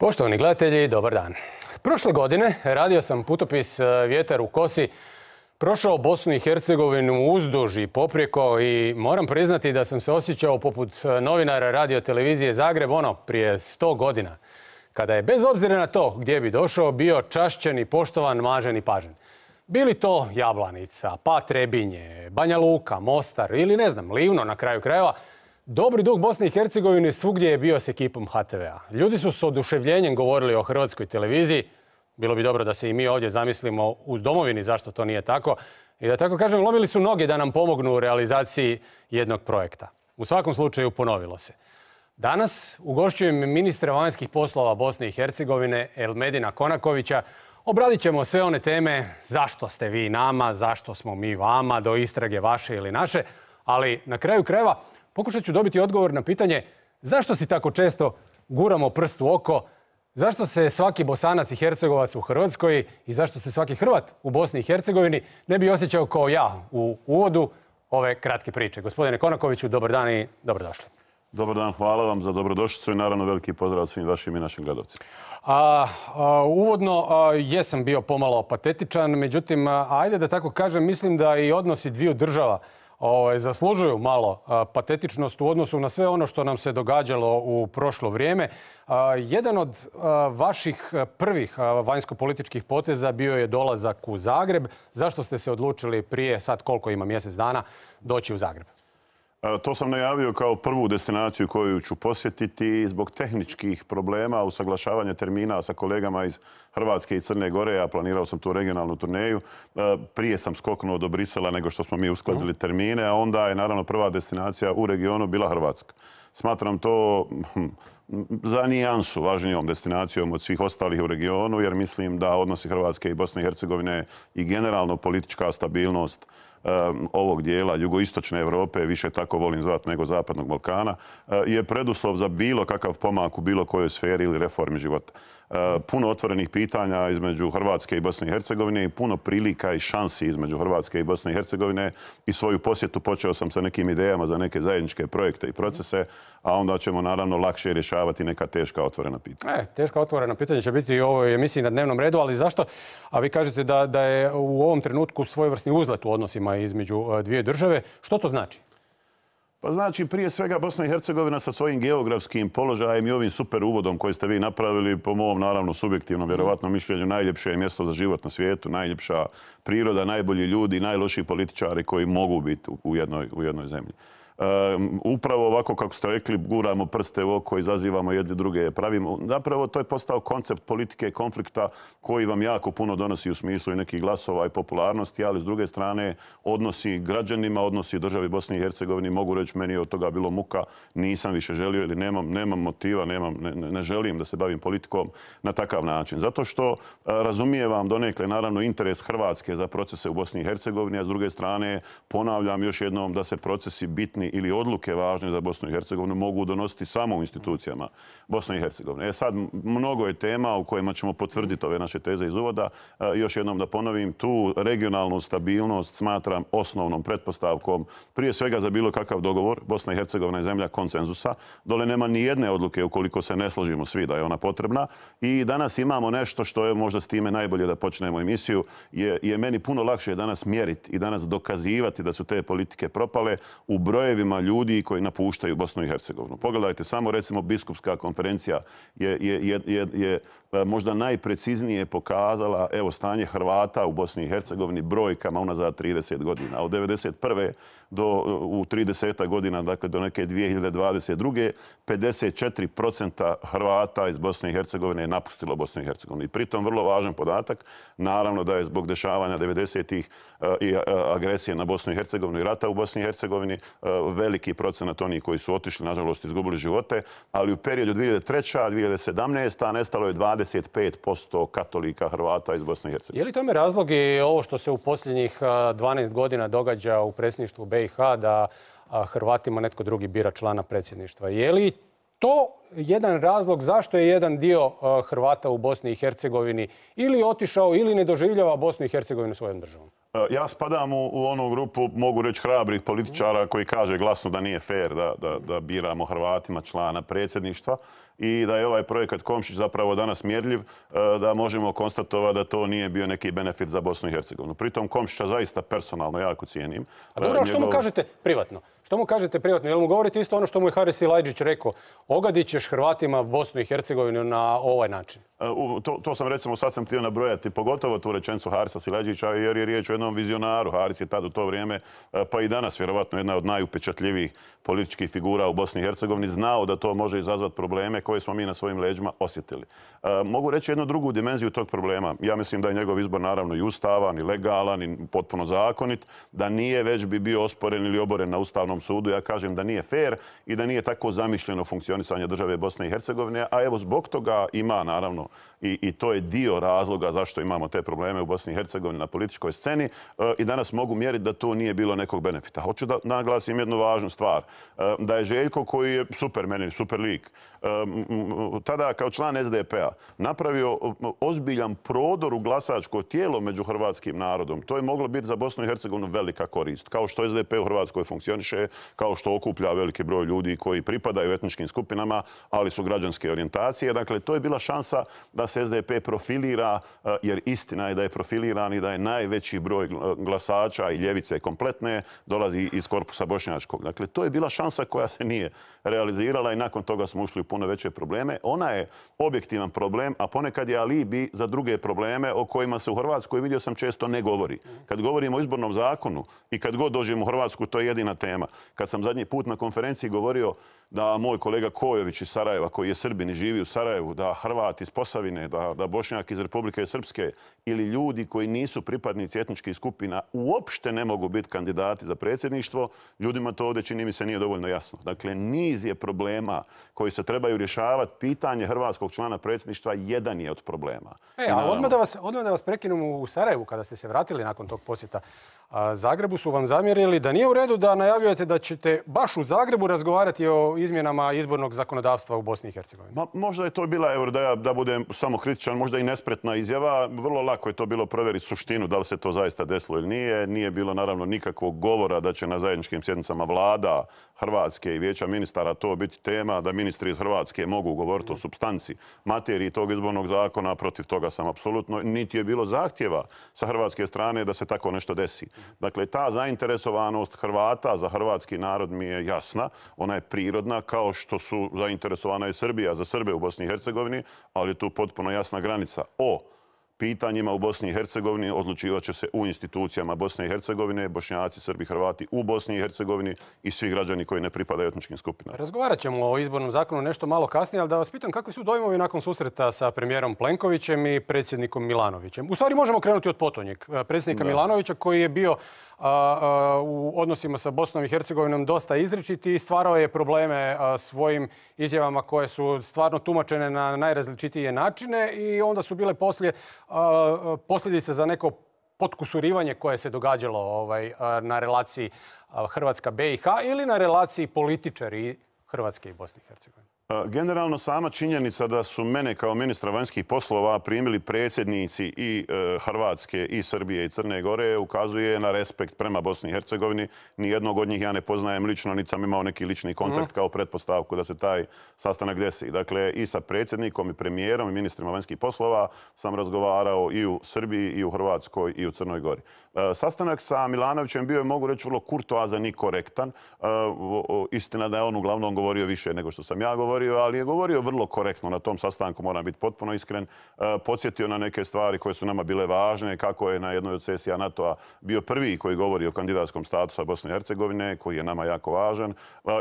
Poštovani gledatelji, dobar dan. Prošle godine radio sam putopis e, Vjetar u kosi, prošao Bosnu i Hercegovinu uzduž i poprijeko i moram priznati da sam se osjećao poput e, novinara radio televizije Zagreb ono prije 100 godina, kada je bez obzira na to gdje bi došao bio čašćen i poštovan, mažen i pažen. Bili to Jablanica, pa Trebinje, Banja Luka, Mostar ili ne znam, Livno na kraju krajeva – Dobri dug Bosne i Hercegovine svugdje je bio s ekipom HTV-a. Ljudi su s oduševljenjem govorili o hrvatskoj televiziji. Bilo bi dobro da se i mi ovdje zamislimo u domovini zašto to nije tako. I da tako kažem, lomili su noge da nam pomognu u realizaciji jednog projekta. U svakom slučaju ponovilo se. Danas ugošćujem ministra vanjskih poslova Bosne i Hercegovine Elmedina Konakovića. Obradit ćemo sve one teme zašto ste vi nama, zašto smo mi vama, do istrage vaše ili naše. Ali na kraju krajeva pokušat ću dobiti odgovor na pitanje zašto si tako često guramo prst u oko, zašto se svaki bosanac i hercegovac u Hrvatskoj i zašto se svaki Hrvat u Bosni i Hercegovini ne bi osjećao kao ja u uvodu ove kratke priče. Gospodine Konakoviću, dobar dan i dobrodošli. Dobar dan, hvala vam za dobrodošlicu i naravno veliki pozdrav svim vašim i našim gledovcima. A, uvodno jesam bio pomalo patetičan, međutim, ajde da tako kažem, mislim da i odnosi dviju država ovaj, zaslužuju malo patetičnost u odnosu na sve ono što nam se događalo u prošlo vrijeme. jedan od vaših prvih vanjskopolitičkih poteza bio je dolazak u Zagreb. Zašto ste se odlučili prije, sad koliko ima mjesec dana, doći u Zagreb? To sam najavio kao prvu destinaciju koju ću posjetiti zbog tehničkih problema usaglašavanja termina sa kolegama iz Hrvatske i Crne Gore. Ja planirao sam tu regionalnu turneju. E, prije sam skoknuo do Brisela nego što smo mi uskladili termine, a onda je naravno prva destinacija u regionu bila Hrvatska. Smatram to hm, za nijansu važnijom destinacijom od svih ostalih u regionu, jer mislim da odnosi Hrvatske i Bosne i Hercegovine i generalno politička stabilnost ovog dijela jugoistočne Europe, više tako volim zvati nego Zapadnog Balkana, e, je preduslov za bilo kakav pomak u bilo kojoj sferi ili reformi života. Eh, puno otvorenih pitanja između Hrvatske i Bosne i Hercegovine i puno prilika i šansi između Hrvatske i Bosne i Hercegovine i svoju posjetu počeo sam sa nekim idejama za neke zajedničke projekte i procese, a onda ćemo naravno lakše rješavati neka teška otvorena pitanja. E, teška otvorena pitanja će biti i ovoj emisiji na dnevnom redu, ali zašto? A vi kažete da, da je u ovom trenutku svojevrsni uzlet u odnosima između eh, dvije države. Što to znači? Pa znači, prije svega Bosna i Hercegovina sa svojim geografskim položajem i ovim super uvodom koji ste vi napravili, po mom naravno subjektivnom vjerovatno mišljenju, najljepše je mjesto za život na svijetu, najljepša priroda, najbolji ljudi, najloši političari koji mogu biti u jednoj, u jednoj zemlji upravo ovako kako ste rekli, guramo prste u oko, izazivamo jedne druge, pravimo. Zapravo to je postao koncept politike konflikta koji vam jako puno donosi u smislu i nekih glasova i popularnosti, ali s druge strane odnosi građanima, odnosi državi Bosni i Hercegovini mogu reći meni je od toga bilo muka, nisam više želio ili nemam, nemam motiva, nemam, ne, želim da se bavim politikom na takav način. Zato što e, razumijevam donekle naravno interes Hrvatske za procese u Bosni i Hercegovini, a s druge strane ponavljam još jednom da se procesi bitni ili odluke važne za Bosnu i Hercegovinu mogu donositi samo u institucijama Bosne i Hercegovine. E sad, mnogo je tema u kojima ćemo potvrditi ove naše teze iz uvoda. E, još jednom da ponovim, tu regionalnu stabilnost smatram osnovnom pretpostavkom prije svega za bilo kakav dogovor. Bosna i Hercegovina je zemlja konsenzusa. Dole nema ni jedne odluke ukoliko se ne složimo svi da je ona potrebna. I danas imamo nešto što je možda s time najbolje da počnemo emisiju. Je, je meni puno lakše danas mjeriti i danas dokazivati da su te politike propale u brojevi ima ljudi koji napuštaju Bosnu i Hercegovinu. Pogledajte, samo recimo biskupska konferencija je E, možda najpreciznije pokazala evo stanje Hrvata u Bosni i Hercegovini brojkama unazad 30 godina. Od 1991. do u 30. godina, dakle do neke 2022. 54% Hrvata iz Bosne i Hercegovine je napustilo Bosnu i Hercegovini. I pritom vrlo važan podatak, naravno da je zbog dešavanja 90. E, i e, agresije na Bosnu i Hercegovinu i rata u Bosni i Hercegovini veliki procenat onih koji su otišli, nažalost, izgubili živote, ali u periodu 2003. 2017. nestalo je 20 25% katolika Hrvata iz Bosne i Hercegovine. Je li tome razlog i ovo što se u posljednjih 12 godina događa u predsjedništvu BiH da Hrvatima netko drugi bira člana predsjedništva? Je li to jedan razlog zašto je jedan dio Hrvata u Bosni i Hercegovini ili otišao ili ne doživljava Bosnu i Hercegovinu svojom državom? E, ja spadam u, onu grupu, mogu reći, hrabrih političara koji kaže glasno da nije fair da, biramo Hrvatima člana predsjedništva i da je ovaj projekat Komšić zapravo danas mjerljiv, e, da možemo konstatovati da to nije bio neki benefit za Bosnu i Hercegovinu. Pritom Komšića zaista personalno jako cijenim. A dobro, e, što mu kažete privatno? Što mu kažete privatno? Jel mu govorite isto ono što mu je Haris Ilajđić rekao? Ogadit ćeš Hrvatima Bosnu i Hercegovinu na ovaj način. E, to, sam recimo, sad sam htio nabrojati, pogotovo tu rečencu Harisa Silajđića, jer je riječ o jednom vizionaru. Haris je tad u to vrijeme, e, pa i danas vjerovatno jedna od najupečatljivijih političkih figura u Bosni i Hercegovini, znao da to može izazvati probleme koje smo mi na svojim leđima osjetili. E, mogu reći jednu drugu dimenziju tog problema. Ja mislim da je njegov izbor naravno i ustavan, i legalan, i potpuno zakonit, da nije već bi bio osporen ili oboren na ustavnom sudu, ja kažem da nije fair i da nije tako zamišljeno funkcionisanje države Bosne i Hercegovine, a evo zbog toga ima naravno i, i to je dio razloga zašto imamo te probleme u Bosni i Hercegovini na političkoj sceni eh, i danas mogu mjeriti da to nije bilo nekog benefita. Hoću da naglasim jednu važnu stvar, eh, da je Željko koji je super meni, super lik, tada kao član SDP-a napravio ozbiljan prodor u glasačko tijelo među hrvatskim narodom. To je moglo biti za Bosnu i Hercegovinu velika korist. Kao što SDP u Hrvatskoj funkcioniše, kao što okuplja veliki broj ljudi koji pripadaju etničkim skupinama, ali su građanske orijentacije. Dakle, to je bila šansa da se SDP profilira, eh, jer istina je da je profiliran i da je najveći broj glasača i ljevice kompletne dolazi iz korpusa bošnjačkog. Dakle, to je bila šansa koja se nije realizirala i nakon toga smo ušli u puno veće probleme. Ona je objektivan problem, a ponekad je alibi za druge probleme o kojima se u Hrvatskoj, vidio sam, često ne govori. Kad govorimo o izbornom zakonu i kad god dođemo u Hrvatsku, to je jedina tema. Kad sam zadnji put na konferenciji govorio da moj kolega Kojović iz Sarajeva, koji je Srbin i živi u Sarajevu, da Hrvat iz Posavine, da, Bošnjak iz Republike Srpske ili ljudi koji nisu pripadnici etničkih skupina uopšte ne mogu biti kandidati za predsjedništvo, ljudima to ovdje čini mi se nije dovoljno jasno. Dakle, niz je problema koji se trebaju rješavati. Pitanje hrvatskog člana predsjedništva jedan je od problema. E, odmah da vas, prekinemo u Sarajevu kada ste se vratili nakon tog posjeta. Zagrebu su vam zamjerili da nije u redu da najavljujete da ćete baš u Zagrebu razgovarati o izmjenama izbornog zakonodavstva u Bosni i Hercegovini? možda je to bila, evo, da, budem samo kritičan, možda i nespretna izjava. Vrlo lako je to bilo provjeriti suštinu, da li se to zaista desilo ili nije. Nije bilo naravno nikakvog govora da će na zajedničkim sjednicama vlada Hrvatske i vijeća ministara to biti tema, da ministri iz Hrvatske mogu govoriti o substanci materiji tog izbornog zakona. Protiv toga sam apsolutno. Niti je bilo zahtjeva sa hrvatske strane da se tako nešto desi. Dakle, ta zainteresovanost Hrvata za hrvatski narod mi je jasna. Ona je prirodna kao što su zainteresovana i Srbija za Srbe u Bosni i Hercegovini, ali je tu potpuno jasna granica o pitanjima u Bosni i Hercegovini odlučivat će se u institucijama Bosne i Hercegovine, Bošnjaci, Srbi, Hrvati u Bosni i Hercegovini i svi građani koji ne pripadaju etničkim skupinama. Razgovarat ćemo o izbornom zakonu nešto malo kasnije, ali da vas pitam kakvi su dojmovi nakon susreta sa premijerom Plenkovićem i predsjednikom Milanovićem. U stvari možemo krenuti od potonjeg e, predsjednika Milanovića koji je bio u odnosima sa Bosnom i Hercegovinom dosta izričiti i stvarao je probleme svojim izjavama koje su stvarno tumačene na najrazličitije načine i onda su bile poslije posljedice za neko potkusurivanje koje se događalo ovaj, na relaciji Hrvatska-BiH ili na relaciji političari Hrvatske i Bosne i Hercegovine? E, generalno sama činjenica da su mene kao ministra vanjskih poslova primili predsjednici i e, Hrvatske, i Srbije, i Crne Gore ukazuje na respekt prema Bosni i Hercegovini. Nijednog od njih ja ne poznajem lično, niti sam imao neki lični kontakt mhm. kao pretpostavku da se taj sastanak desi. Dakle, i sa predsjednikom, i premijerom, i ministrima vanjskih poslova sam razgovarao i u Srbiji, i u Hrvatskoj, i u Crnoj Gori. E, sastanak sa Milanovićem bio je, mogu reći, vrlo kurtoazan i korektan. Istina da je on uglavnom govorio više nego što sam ja govorio govorio, ali je govorio vrlo korektno na tom sastanku, moram biti potpuno iskren. E, podsjetio na neke stvari koje su nama bile važne, kako je na jednoj od sesija NATO-a bio prvi koji govori o kandidatskom statusu Bosne i Hercegovine, koji je nama jako važan. E,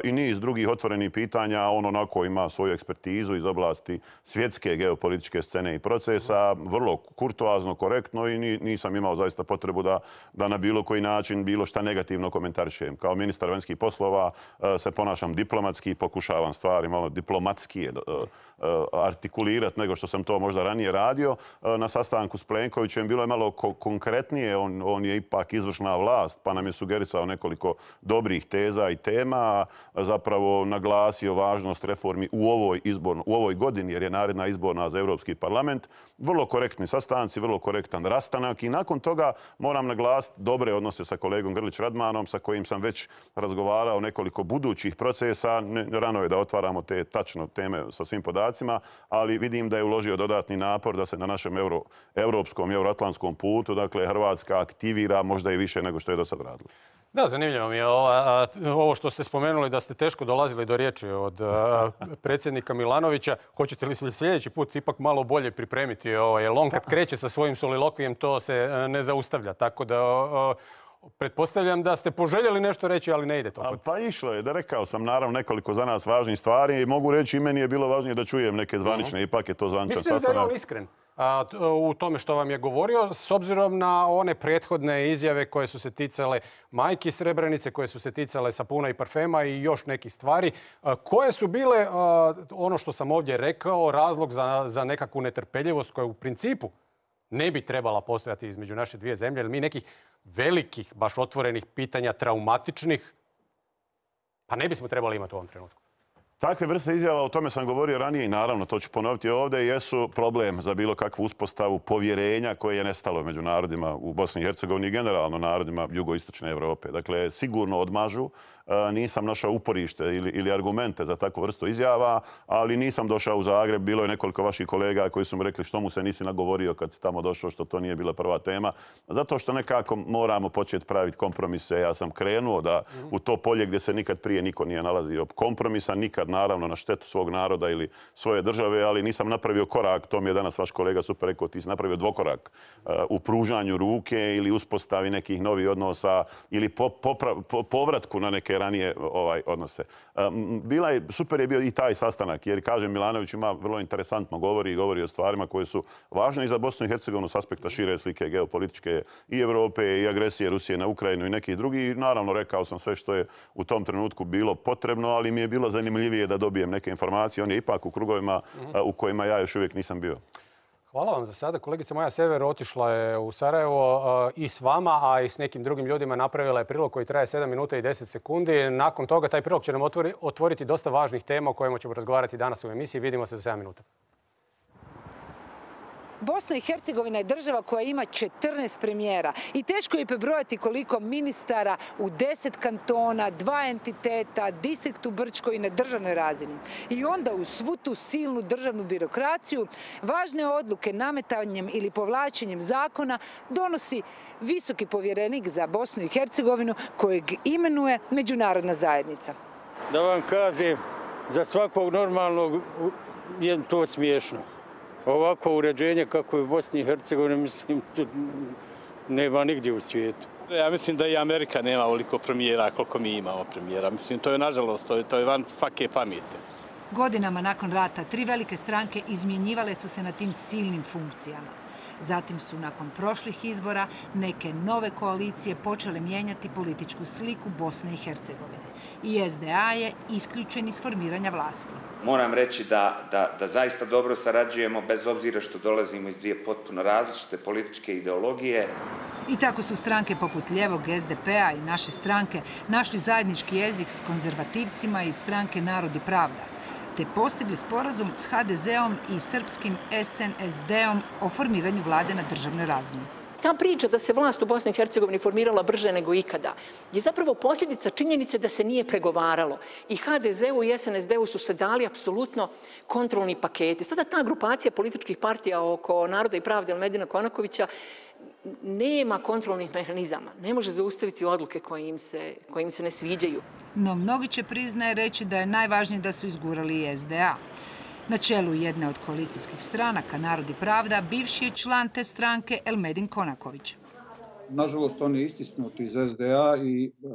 I niz drugih otvorenih pitanja, on onako ima svoju ekspertizu iz oblasti svjetske geopolitičke scene i procesa, vrlo kurtoazno, korektno i nisam imao zaista potrebu da, na bilo koji način bilo šta negativno komentarišem. Kao ministar vanjskih poslova e, se ponašam diplomatski, pokušavam stvari malo diplomatski diplomatskije e, artikulirati nego što sam to možda ranije radio. E, na sastanku s Plenkovićem bilo je malo konkretnije, on, je ipak izvršna vlast, pa nam je sugerisao nekoliko dobrih teza i tema, zapravo naglasio važnost reformi u ovoj, u ovoj godini, jer je naredna izborna za Europski parlament. Vrlo korektni sastanci, vrlo korektan rastanak i nakon toga moram naglasiti dobre odnose sa kolegom Grlić Radmanom, sa kojim sam već razgovarao nekoliko budućih procesa. Rano je da otvaramo te teme sa svim podacima, ali vidim da je uložio dodatni napor da se na našem euro, europskom i euroatlantskom putu, dakle Hrvatska aktivira možda i više nego što je do sad radila. Da, zanimljivo mi je ovo što ste spomenuli da ste teško dolazili do riječi od predsjednika Milanovića. Hoćete li se sljedeći put ipak malo bolje pripremiti? Ovaj, jer on kad kreće sa svojim solilokvijem to se ne zaustavlja. Tako da Pretpostavljam da ste poželjeli nešto reći, ali ne ide to. pa išlo je, da rekao sam naravno nekoliko za nas važnih stvari i mogu reći i meni je bilo važnije da čujem neke mhm. zvanične, ipak je to zvaničan sastanak. Mislim da je on iskren u tome što vam je govorio, s obzirom na one prethodne izjave koje su se ticale majki Srebrenice, koje su se ticale sapuna i parfema i još nekih stvari, koje su bile, ono što sam ovdje rekao, razlog za, za nekakvu netrpeljivost koja u principu ne bi trebala postojati između naše dvije zemlje, jer mi nekih velikih, baš otvorenih pitanja, traumatičnih, pa ne bismo trebali imati u ovom trenutku. Takve vrste izjava, o tome sam govorio ranije i naravno, to ću ponoviti ovdje, jesu problem za bilo kakvu uspostavu povjerenja koje je nestalo među narodima u Bosni i Hercegovini i generalno narodima jugoistočne Europe. Dakle, sigurno odmažu E, nisam našao uporište ili, argumente za takvu vrstu izjava, ali nisam došao u Zagreb. Bilo je nekoliko vaših kolega koji su mi rekli što mu se nisi nagovorio kad si tamo došao, što to nije bila prva tema. Zato što nekako moramo početi praviti kompromise. Ja sam krenuo da u to polje gdje se nikad prije niko nije nalazio kompromisa, nikad naravno na štetu svog naroda ili svoje države, ali nisam napravio korak. To mi je danas vaš kolega super rekao, ti si napravio dvokorak e, u pružanju ruke ili uspostavi nekih novih odnosa ili povratku na neke ranije ovaj odnose. Bila je, super je bio i taj sastanak, jer kaže Milanović ima vrlo interesantno govori i govori o stvarima koje su važne i za Bosnu i Hercegovinu s aspekta mhm. šire slike geopolitičke i Europe i agresije Rusije na Ukrajinu i nekih drugih. Naravno, rekao sam sve što je u tom trenutku bilo potrebno, ali mi je bilo zanimljivije da dobijem neke informacije. On je ipak u krugovima mhm. eh, u kojima ja još uvijek nisam bio. Hvala vam za sada. Kolegica moja Sever otišla je u Sarajevo eh, i s vama, a i s nekim drugim ljudima napravila je prilog koji traje 7 minuta i 10 sekundi. Nakon toga taj prilog će nam otvoriti dosta važnih tema o kojima ćemo razgovarati danas u emisiji. Vidimo se za 7 minuta. Bosna i Hercegovina je država koja ima 14 premijera i teško je prebrojati koliko ministara u 10 kantona, dva entiteta, distrikt u Brčkoj i na državnoj razini. I onda u svu tu silnu državnu birokraciju važne odluke nametanjem ili povlačenjem zakona donosi visoki povjerenik za Bosnu i Hercegovinu kojeg imenuje međunarodna zajednica. Da vam kažem, za svakog normalnog je to smiješno. Ovako uređenje kako je u Bosni i Hercegovini, mislim, nema nigdje u svijetu. Ja mislim da i Amerika nema ovoliko premijera koliko mi imamo premijera. Mislim, to je nažalost, to je, to van svake pamete. Godinama nakon rata tri velike stranke izmjenjivale su se na tim silnim funkcijama. Zatim su nakon prošlih izbora neke nove koalicije počele mijenjati političku sliku Bosne i Hercegovine i SDA je isključen iz formiranja vlasti. Moram reći da, da, da zaista dobro sarađujemo bez obzira što dolazimo iz dvije potpuno različite političke ideologije. I tako su stranke poput Ljevog SDP-a i naše stranke našli zajednički jezik s konzervativcima i stranke Narod i Pravda, te postigli sporazum s HDZ-om i srpskim SNSD-om o formiranju vlade na državnoj razini. Ta priča da se vlast u Bosni i Hercegovini formirala brže nego ikada je zapravo posljedica činjenice da se nije pregovaralo. I HDZ-u i SNSD-u su se dali apsolutno kontrolni paketi. Sada ta grupacija političkih partija oko Naroda i pravde Medina Konakovića nema kontrolnih mehanizama, ne može zaustaviti odluke koje im se, se ne sviđaju. No, mnogi će priznaje reći da je najvažnije da su izgurali i SDA. Na čelu jedne od koalicijskih stranaka Narodi Pravda bivši je član te stranke Elmedin Konaković. Nažalost, on je istisnut iz SDA i eh,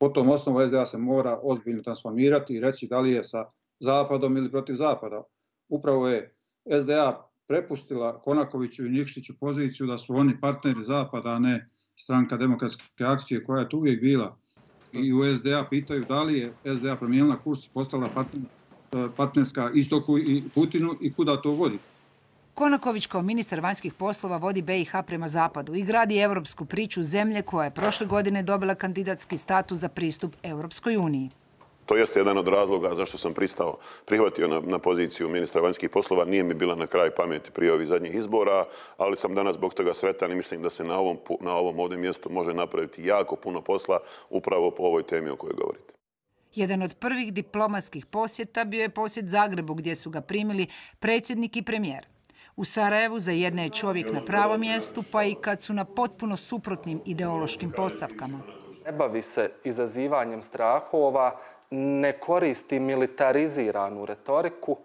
po tom osnovu SDA se mora ozbiljno transformirati i reći da li je sa zapadom ili protiv zapada. Upravo je SDA prepustila Konakoviću i Njihšiću poziciju da su oni partneri zapada, a ne stranka demokratske akcije koja je tu uvijek bila. I u SDA pitaju da li je SDA promijenila kurs i postala partner E, partnerska istoku i Putinu i kuda to vodi. Konaković kao ministar vanjskih poslova vodi BiH prema zapadu i gradi europsku priču zemlje koja je prošle godine dobila kandidatski status za pristup Europskoj uniji. To jeste jedan od razloga zašto sam pristao, prihvatio na, poziciju ministra vanjskih poslova. Nije mi bila na kraj pameti prije ovih zadnjih izbora, ali sam danas zbog toga sretan i mislim da se na ovom, na ovom ovdje mjestu može napraviti jako puno posla upravo po ovoj temi o kojoj govorite. Jedan od prvih diplomatskih posjeta bio je posjet Zagrebu gdje su ga primili predsjednik i premijer. U Sarajevu za jedne je čovjek na pravom mjestu, pa i kad su na potpuno suprotnim ideološkim postavkama. Ne bavi se izazivanjem strahova, ne koristi militariziranu retoriku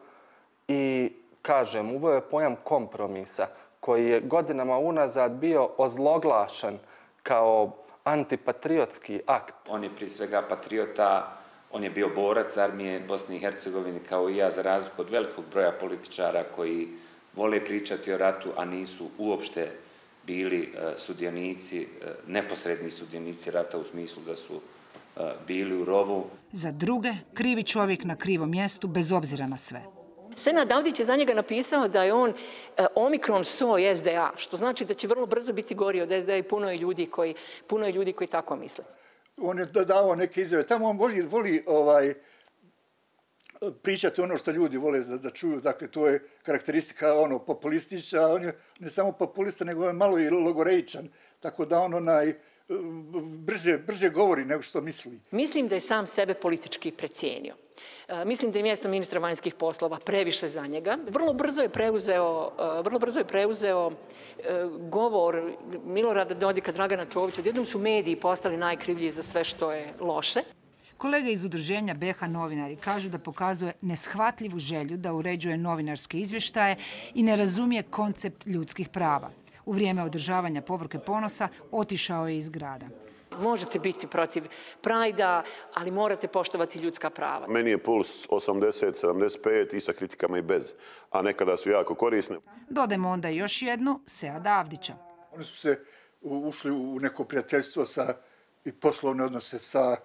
i, kažem, uveo je pojam kompromisa koji je godinama unazad bio ozloglašen kao antipatriotski akt. On je prije svega patriota on je bio borac armije Bosne i Hercegovine kao i ja, za razliku od velikog broja političara koji vole pričati o ratu, a nisu uopšte bili e, sudionici, e, neposredni sudionici rata u smislu da su e, bili u rovu. Za druge, krivi čovjek na krivom mjestu, bez obzira na sve. Sena Davdić je za njega napisao da je on omikron soj SDA, što znači da će vrlo brzo biti gori od SDA i ljudi puno je ljudi koji tako misle on je davao neke izjave. Tamo on voli, voli ovaj, pričati ono što ljudi vole da, da čuju. Dakle, to je karakteristika ono, populistića. On je ne samo populista, nego je malo i logorejičan. Tako da on onaj, brže, brže govori nego što misli. Mislim da je sam sebe politički precijenio. E, mislim da je mjesto ministra vanjskih poslova previše za njega. Vrlo brzo je preuzeo, e, vrlo brzo je preuzeo e, govor Milorada Dodika Dragana Čovića. Odjednom su mediji postali najkrivlji za sve što je loše. Kolega iz udruženja BH Novinari kažu da pokazuje neshvatljivu želju da uređuje novinarske izvještaje i ne razumije koncept ljudskih prava. U vrijeme održavanja povrke ponosa otišao je iz grada možete biti protiv prajda, ali morate poštovati ljudska prava. Meni je puls 80, 75 i sa kritikama i bez, a nekada su jako korisne. Dodajmo onda još jednu Seada Avdića. Oni su se ušli u neko prijateljstvo sa i poslovne odnose sa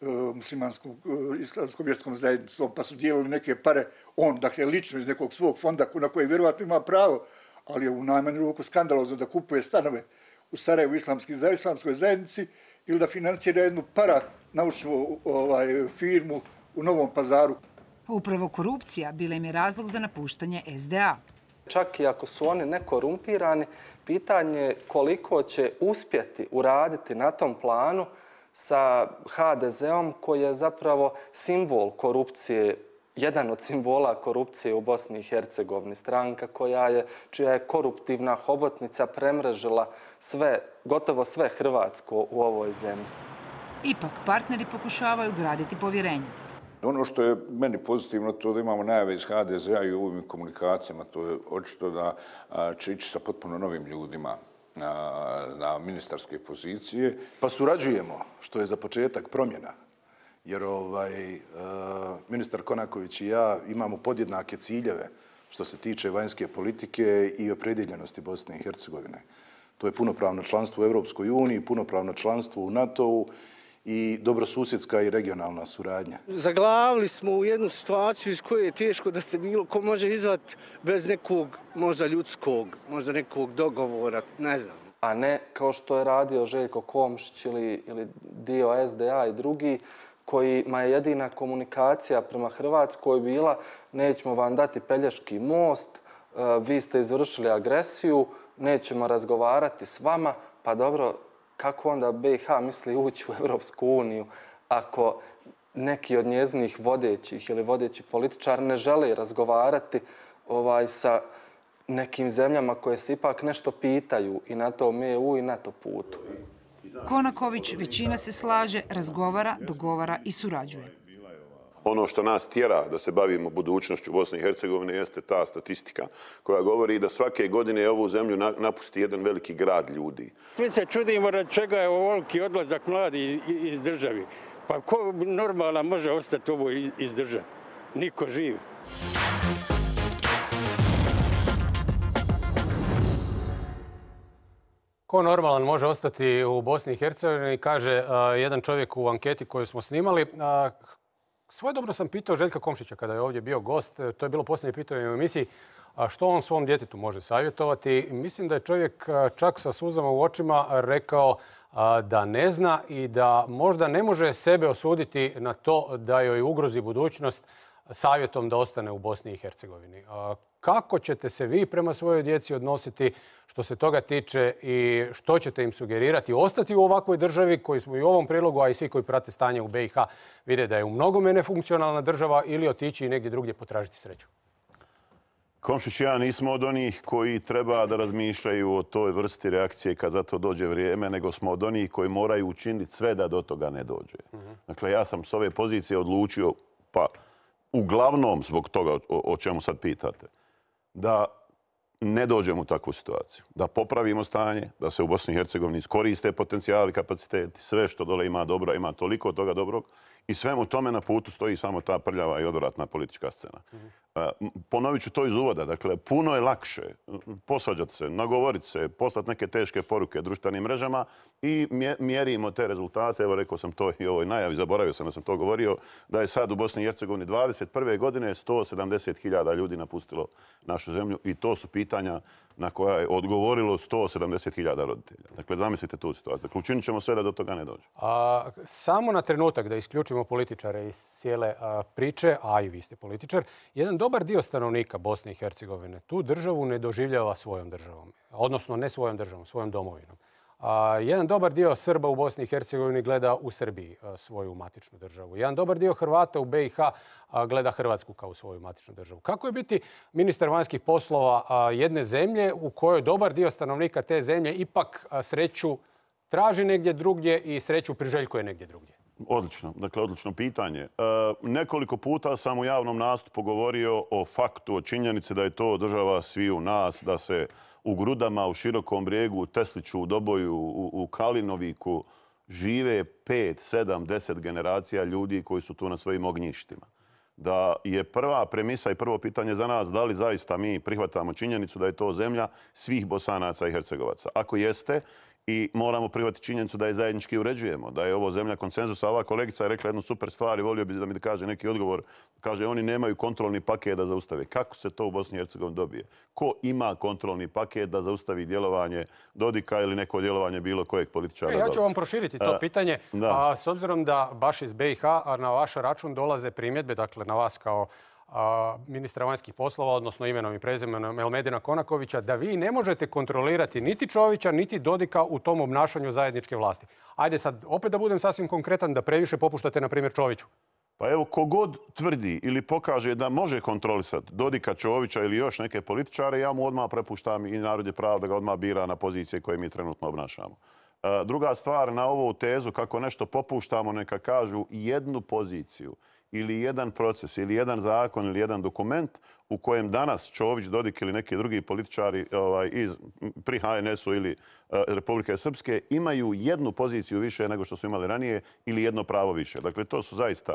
e, muslimanskom e, islamskom vjerskom zajednicom, pa su dijelili neke pare, on, dakle, lično iz nekog svog fonda na koje vjerovatno ima pravo, ali je u najmanju ruku skandalozno da kupuje stanove u Sarajevu islamski, za islamskoj zajednici, ili da financira jednu para naučnu ovaj, firmu u Novom pazaru. Upravo korupcija bila im je razlog za napuštanje SDA. Čak i ako su oni nekorumpirani, pitanje je koliko će uspjeti uraditi na tom planu sa HDZ-om koji je zapravo simbol korupcije jedan od simbola korupcije u Bosni i Hercegovini, stranka koja je, čija je koruptivna hobotnica premrežila sve, gotovo sve Hrvatsko u ovoj zemlji. Ipak, partneri pokušavaju graditi povjerenje. Ono što je meni pozitivno to da imamo najave iz HDZ-a i u ovim komunikacijama. To je očito da će ići sa potpuno novim ljudima na, ministarske pozicije. Pa surađujemo, što je za početak promjena. Jer ovaj, ministar Konaković i ja imamo podjednake ciljeve što se tiče vanjske politike i opredjeljenosti Bosne i Hercegovine. To je punopravno članstvo u Europskoj uniji, punopravno članstvo u NATO-u i dobrosusjedska i regionalna suradnja. Zaglavili smo u jednu situaciju iz koje je teško da se bilo ko može izvati bez nekog možda ljudskog, možda nekog dogovora, ne znam. A ne kao što je radio Željko Komšić ili, ili dio SDA i drugi, kojima je jedina komunikacija prema Hrvatskoj bila nećemo vam dati Pelješki most, eh, vi ste izvršili agresiju, nećemo razgovarati s vama, pa dobro, kako onda BiH misli ući u Europsku uniju ako neki od njeznih vodećih ili vodeći političar ne žele razgovarati ovaj, sa nekim zemljama koje se ipak nešto pitaju i na to EU i na to putu. Konaković većina se slaže, razgovara, dogovara i surađuje. Ono što nas tjera da se bavimo budućnošću Bosne i Hercegovine jeste ta statistika koja govori da svake godine ovu zemlju napusti jedan veliki grad ljudi. Svi se čudimo od čega je ovoliki odlazak mladi iz državi. Pa ko normalan može ostati ovo iz države? Niko živi. Ko normalan može ostati u Bosni i Hercegovini, kaže jedan čovjek u anketi koju smo snimali dobro sam pitao Željka Komšića kada je ovdje bio gost, to je bilo posljednje pitanje u emisiji, što on svom djetetu može savjetovati. Mislim da je čovjek čak sa suzama u očima rekao da ne zna i da možda ne može sebe osuditi na to da joj ugrozi budućnost savjetom da ostane u Bosni i Hercegovini. Kako ćete se vi prema svojoj djeci odnositi što se toga tiče i što ćete im sugerirati ostati u ovakvoj državi koji smo i u ovom prilogu, a i svi koji prate stanje u BiH vide da je u mnogome nefunkcionalna država ili otići i negdje drugdje potražiti sreću? Komšić ja nismo od onih koji treba da razmišljaju o toj vrsti reakcije kad za to dođe vrijeme, nego smo od onih koji moraju učiniti sve da do toga ne dođe. Mhm. Dakle, ja sam s ove pozicije odlučio, pa uglavnom zbog toga o, čemu sad pitate, da ne dođemo u takvu situaciju. Da popravimo stanje, da se u Bosni i Hercegovini iskoriste potencijali, kapaciteti, sve što dole ima dobro, ima toliko toga dobrog i svemu tome na putu stoji samo ta prljava i odoratna politička scena. Mhm. E, ponovit ću to iz uvoda. Dakle, puno je lakše posvađati se, nagovoriti se, poslati neke teške poruke društvenim mrežama i mjerimo te rezultate. Evo, rekao sam to i ovoj najavi, zaboravio sam da sam to govorio, da je sad u Bosni i Hercegovini 21. godine 170.000 ljudi napustilo našu zemlju i to su pitanja na koja je odgovorilo 170.000 roditelja. Dakle, zamislite tu situaciju. Dakle, učinit ćemo sve da do toga ne dođe. A, samo na trenutak da isključim isključimo političare iz cijele priče, a i vi ste političar, jedan dobar dio stanovnika Bosne i Hercegovine tu državu ne doživljava svojom državom, odnosno ne svojom državom, svojom domovinom. jedan dobar dio Srba u Bosni i Hercegovini gleda u Srbiji svoju matičnu državu. Jedan dobar dio Hrvata u BiH gleda Hrvatsku kao svoju matičnu državu. Kako je biti ministar vanjskih poslova jedne zemlje u kojoj dobar dio stanovnika te zemlje ipak sreću traži negdje drugdje i sreću priželjkuje negdje drugdje? Odlično, dakle odlično pitanje. E, nekoliko puta sam u javnom nastupu govorio o faktu, o činjenici da je to država svi u nas, da se u Grudama, u Širokom brijegu, u Tesliću, u Doboju, u, Kalinoviku žive pet, sedam, deset generacija ljudi koji su tu na svojim ognjištima. Da je prva premisa i prvo pitanje za nas da li zaista mi prihvatamo činjenicu da je to zemlja svih bosanaca i hercegovaca. Ako jeste, i moramo privati činjenicu da je zajednički uređujemo, da je ovo zemlja konsenzusa. Ova kolegica je rekla jednu super stvar i volio bi da mi kaže neki odgovor. Kaže, oni nemaju kontrolni paket da zaustave. Kako se to u Bosni i Hercegovini dobije? Ko ima kontrolni paket da zaustavi djelovanje Dodika ili neko djelovanje bilo kojeg političara? E, ja ću vam proširiti to e, pitanje. s obzirom da baš iz BiH na vaš račun dolaze primjedbe, dakle na vas kao ministra vanjskih poslova, odnosno imenom i prezimenom Elmedina Konakovića, da vi ne možete kontrolirati niti Čovića, niti Dodika u tom obnašanju zajedničke vlasti. Ajde sad, opet da budem sasvim konkretan, da previše popuštate, na primjer, Čoviću. Pa evo, kogod tvrdi ili pokaže da može kontrolisati Dodika Čovića ili još neke političare, ja mu odmah prepuštam i narod je pravo da ga odmah bira na pozicije koje mi trenutno obnašamo. E, druga stvar na ovu tezu, kako nešto popuštamo, neka kažu jednu poziciju ili jedan proces, ili jedan zakon, ili jedan dokument u kojem danas Čović, Dodik ili neki drugi političari ovaj, iz, pri HNS-u ili eh, Republike Srpske imaju jednu poziciju više nego što su imali ranije ili jedno pravo više. Dakle, to su zaista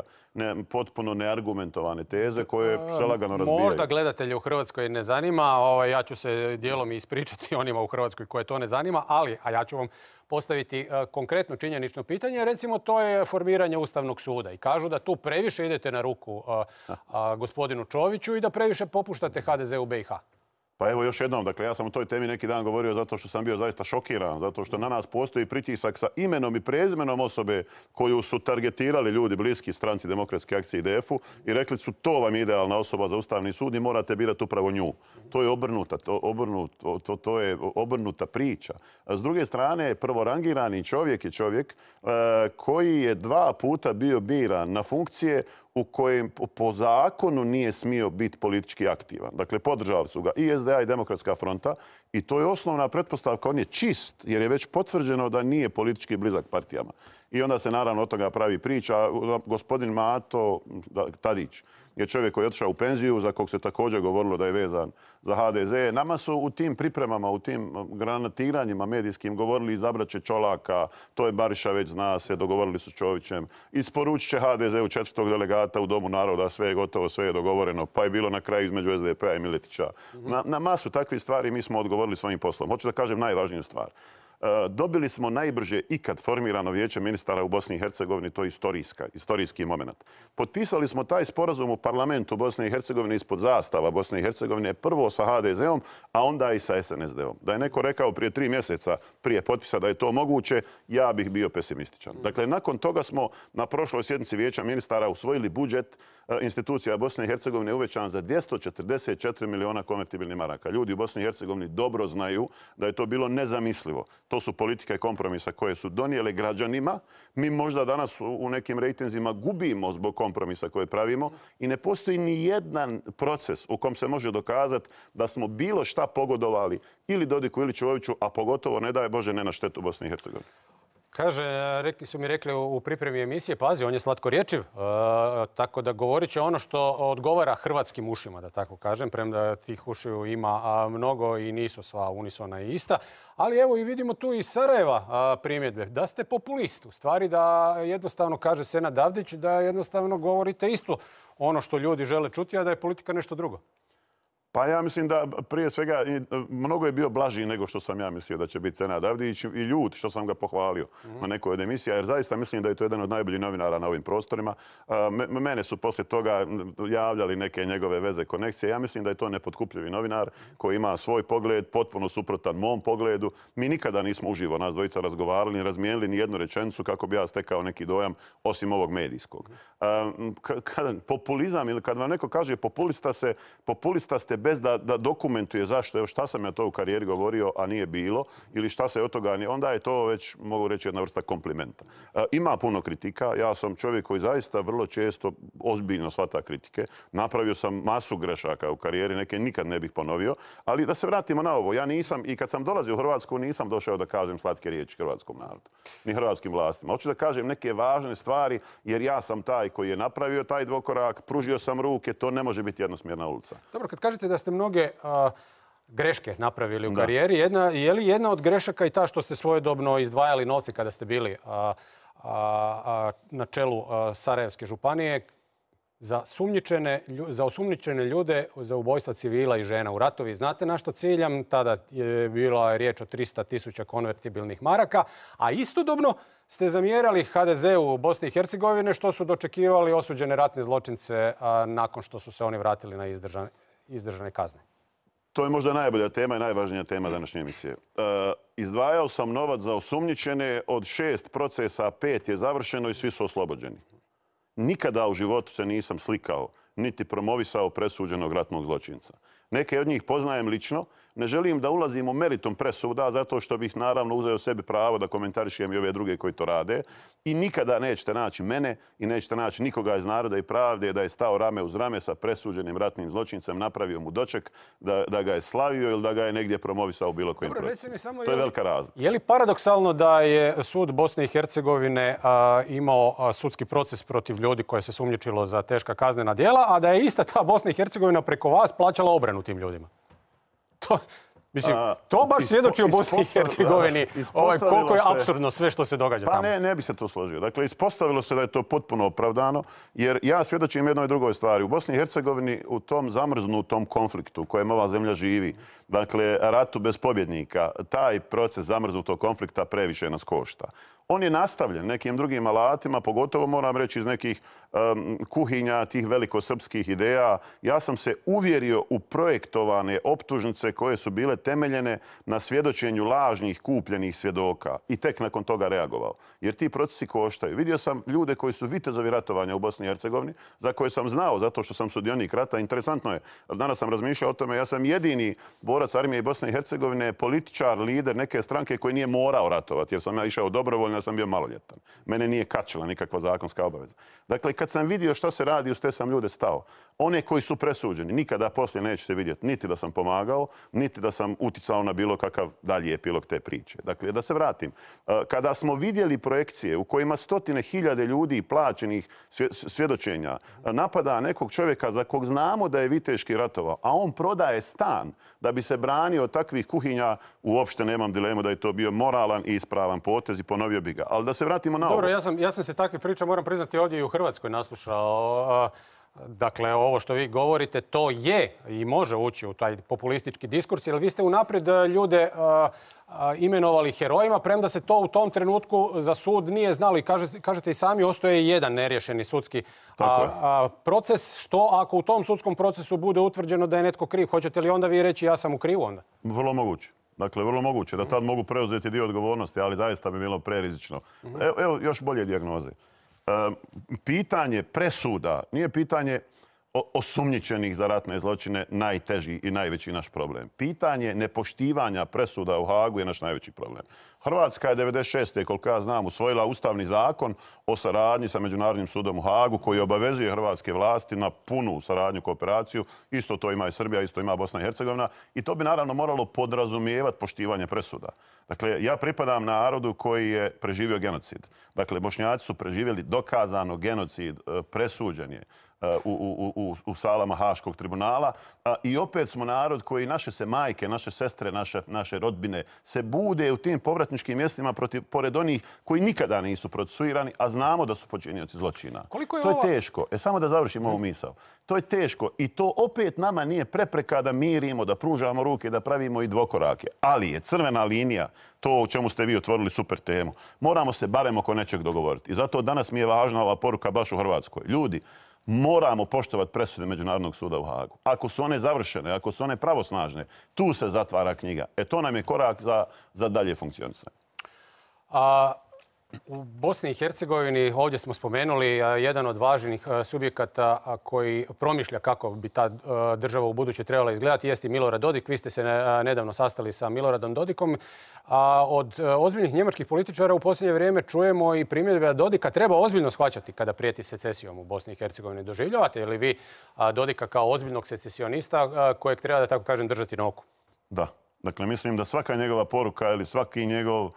potpuno neargumentovane teze koje se lagano razbijaju. Možda gledatelje u Hrvatskoj ne zanima. Ovaj, ja ću se dijelom ispričati onima u Hrvatskoj koje to ne zanima, ali a ja ću vam postaviti e, konkretno činjenično pitanje. Recimo, to je formiranje Ustavnog suda i kažu da tu previše idete na ruku e, gospodinu Čoviću i da previše popuštate HDZ u BiH. Pa evo još jednom, dakle ja sam o toj temi neki dan govorio zato što sam bio zaista šokiran, zato što na nas postoji pritisak sa imenom i prezimenom osobe koju su targetirali ljudi bliski stranci demokratske akcije IDF-u i rekli su to vam je idealna osoba za Ustavni sud i morate birati upravo nju. To je obrnuta, to, to, to je obrnuta priča. A s druge strane, prvorangirani čovjek je čovjek e, koji je dva puta bio biran na funkcije u kojem po zakonu nije smio biti politički aktivan. Dakle, podržali su ga i SDA i Demokratska fronta i to je osnovna pretpostavka. On je čist jer je već potvrđeno da nije politički blizak partijama. I onda se naravno od toga pravi priča. Gospodin Mato Tadić je čovjek koji je otišao u penziju, za kog se također govorilo da je vezan za HDZ. Nama su u tim pripremama, u tim um, granatiranjima medijskim govorili izabrat će Čolaka, to je Bariša već zna se, dogovorili su Čovićem, isporučit će HDZ u četvrtog delegata u Domu naroda, sve je gotovo, sve je dogovoreno, pa je bilo na kraju između SDP-a i Miletića. Mhm. Na, na masu takvih stvari mi smo odgovorili svojim poslom. Hoću da kažem najvažniju stvar. Eh, dobili smo najbrže ikad formirano vijeće ministara u Bosni i Hercegovini, to je istorijska, istorijski moment. Potpisali smo taj sporazum u parlamentu Bosne i Hercegovine ispod zastava Bosne i Hercegovine, prvo sa HDZ-om, a onda i sa SNSD-om. Da je neko rekao prije tri mjeseca prije potpisa da je to moguće, ja bih bio pesimističan. Dakle, nakon toga smo na prošloj sjednici vijeća ministara usvojili budžet eh, institucija Bosne i Hercegovine uvećan za 244 miliona konvertibilnih maraka. Ljudi u Bosni i Hercegovini dobro znaju da je to bilo nezamislivo. To su politike kompromisa koje su donijele građanima. Mi možda danas u nekim rejtenzima gubimo zbog kompromisa koje pravimo i ne postoji ni jedan proces u kom se može dokazati da smo bilo šta pogodovali ili Dodiku ili Čoviću, a pogotovo, ne daje Bože, ne na štetu Bosne i Hercegovine. Kaže, rekli su mi rekli u pripremi emisije, pazi, on je slatkorječiv, e, tako da govorit će ono što odgovara hrvatskim ušima, da tako kažem, premda tih ušiju ima mnogo i nisu sva unisona i ista. Ali evo i vidimo tu iz Sarajeva primjedbe, da ste populist, u stvari da jednostavno kaže Sena Davdić, da jednostavno govorite isto ono što ljudi žele čuti, a da je politika nešto drugo. Pa ja mislim da prije svega e, mnogo je bio blaži nego što sam ja mislio da će biti Senad Avdić i ljud što sam ga pohvalio mhm. na nekoj od emisija jer zaista mislim da je to jedan od najboljih novinara na ovim prostorima. E, mene su poslije toga javljali neke njegove veze, konekcije. Ja mislim da je to nepotkupljivi novinar koji ima svoj pogled, potpuno suprotan mom pogledu. Mi nikada nismo uživo nas dvojica razgovarali, ni razmijenili ni jednu rečenicu kako bi ja stekao neki dojam osim ovog medijskog. Mhm. E, populizam ili kad vam neko kaže populista, se, populista ste bez da, da dokumentuje zašto, evo šta sam ja to u karijeri govorio, a nije bilo, ili šta se od toga nije, onda je to već, mogu reći, jedna vrsta komplimenta. E, ima puno kritika, ja sam čovjek koji zaista vrlo često ozbiljno svata kritike. Napravio sam masu grešaka u karijeri, neke nikad ne bih ponovio, ali da se vratimo na ovo, ja nisam, i kad sam dolazio u Hrvatsku, nisam došao da kažem slatke riječi hrvatskom narodu, ni hrvatskim vlastima. Hoću da kažem neke važne stvari, jer ja sam taj koji je napravio taj dvokorak, pružio sam ruke, to ne može biti jednosmjerna ulica. Dobro, kad kažete da ste mnoge greške napravili u karijeri. Jedna, je li jedna od grešaka i ta što ste svojedobno izdvajali novce kada ste bili na čelu Sarajevske županije za, sumnjičene, osumnjičene ljude za ubojstva civila i žena u ratovi. Znate na što ciljam? Tada je bila riječ o 300 tisuća konvertibilnih maraka, a istodobno ste zamjerali HDZ u Bosni i Hercegovine što su dočekivali osuđene ratne zločince nakon što su se oni vratili na izdržanje izdržane kazne? To je možda najbolja tema i najvažnija tema današnje emisije. E, izdvajao sam novac za osumnjičene, od šest procesa pet je završeno i svi su oslobođeni. Nikada u životu se nisam slikao, niti promovisao presuđenog ratnog zločinca. Neke od njih poznajem lično, ne želim da ulazim u meritum presuda zato što bih naravno uzeo sebi pravo da komentarišem i ove druge koji to rade. I nikada nećete naći mene i nećete naći nikoga iz naroda i pravde da je stao rame uz rame sa presuđenim ratnim zločincem, napravio mu doček, da, ga je slavio ili da ga je negdje promovisao u bilo kojim samo To je velika razlika. Je li paradoksalno da je sud Bosne i Hercegovine imao sudski proces protiv ljudi koje se sumnjičilo za teška kaznena djela, a da je ista ta Bosna i Hercegovina preko vas plaćala obranu tim ljudima? To, mislim, to baš svjedoči u Bosni i Hercegovini. Ovaj, koliko je absurdno sve što se događa pa tamo. Pa ne, ne bi se to složio. Dakle, ispostavilo se da je to potpuno opravdano, jer ja svjedočim jednoj drugoj stvari. U Bosni i Hercegovini u tom zamrznutom konfliktu u kojem ova zemlja živi, dakle, ratu bez pobjednika, taj proces zamrznutog konflikta previše nas košta. On je nastavljen nekim drugim alatima, pogotovo moram reći iz nekih kuhinja tih velikosrpskih ideja. Ja sam se uvjerio u projektovane optužnice koje su bile temeljene na svjedočenju lažnih kupljenih svjedoka i tek nakon toga reagovao. Jer ti procesi koštaju. Vidio sam ljude koji su vitezovi ratovanja u Bosni i Hercegovini, za koje sam znao zato što sam sudionik rata. Interesantno je, danas sam razmišljao o tome, ja sam jedini borac armije i Bosne i Hercegovine, političar, lider neke stranke koji nije morao ratovati, jer sam ja išao dobrovoljno, ja sam bio maloljetan. Mene nije kačila nikakva zakonska obaveza. Dakle, kad sam vidio što se radi, uz te sam ljude stao. One koji su presuđeni, nikada poslije nećete vidjeti niti da sam pomagao, niti da sam uticao na bilo kakav dalji epilog te priče. Dakle, da se vratim. E, kada smo vidjeli projekcije u kojima stotine hiljade ljudi plaćenih svjedočenja e, napada nekog čovjeka za kog znamo da je viteški ratovao, a on prodaje stan da bi se branio od takvih kuhinja, uopšte nemam dilemu da je to bio moralan i ispravan potez i ponovio bi ga. Ali da se vratimo na ovo. Dobro, ja sam, se takve priča, moram priznati, ovdje i u Hrvatskoj naslušao Dakle, ovo što vi govorite, to je i može ući u taj populistički diskurs, jer vi ste unaprijed e, ljude e, e, imenovali herojima, premda se to u tom trenutku za sud nije znalo. I kažete, i sami, ostoje jedan nerješeni sudski a, proces. Što ako u tom sudskom procesu bude utvrđeno da je netko kriv? Hoćete li onda vi reći ja sam u krivu onda? Vrlo moguće. Dakle, vrlo moguće da tad mhm. mogu preuzeti dio odgovornosti, ali zaista bi bilo prerizično. Mhm. Evo, evo još bolje dijagnoze. Ehm, pitanje presuda nije pitanje osumnjičenih za ratne zločine najteži i najveći naš problem. Pitanje nepoštivanja presuda u Hagu je naš najveći problem. Hrvatska je 96. koliko ja znam usvojila ustavni zakon o saradnji sa Međunarodnim sudom u Hagu koji obavezuje hrvatske vlasti na punu saradnju, kooperaciju. Isto to ima i Srbija, isto ima Bosna i Hercegovina. I to bi naravno moralo podrazumijevati poštivanje presuda. Dakle, ja pripadam narodu koji je preživio genocid. Dakle, bošnjaci su preživjeli dokazano genocid, e, presuđen je. E, u, salama Haškog tribunala. I opet smo narod koji naše se majke, naše sestre, naše, rodbine se bude u tim povratničkim mjestima pored onih koji nikada nisu procesuirani, a znamo da su počinioci zločina. Koliko to je teško. E, samo da završim ovu misao. To je teško i to opet nama nije prepreka da mirimo, da pružamo ruke, da pravimo i dvokorake. Ali je crvena linija to o čemu ste vi otvorili super temu. Moramo se barem oko nečeg dogovoriti. I zato danas mi je važna ova poruka baš u Hrvatskoj. Ljudi, moramo poštovati presude Međunarodnog suda u Hagu. Ako su one završene, ako su one pravosnažne, tu se zatvara knjiga. E to nam je korak za, dalje funkcionisanje. A u Bosni i Hercegovini ovdje smo spomenuli jedan od važnih subjekata koji promišlja kako bi ta država u buduće trebala izgledati jeste Milorad Dodik. Vi ste se nedavno sastali sa Miloradom Dodikom. A od ozbiljnih njemačkih političara u posljednje vrijeme čujemo i primjedbe da Dodika treba ozbiljno shvaćati kada prijeti secesijom u Bosni i Hercegovini. Doživljavate li vi Dodika kao ozbiljnog secesionista kojeg treba da tako kažem držati na oku? Da. Dakle, mislim da svaka njegova poruka ili svaki njegov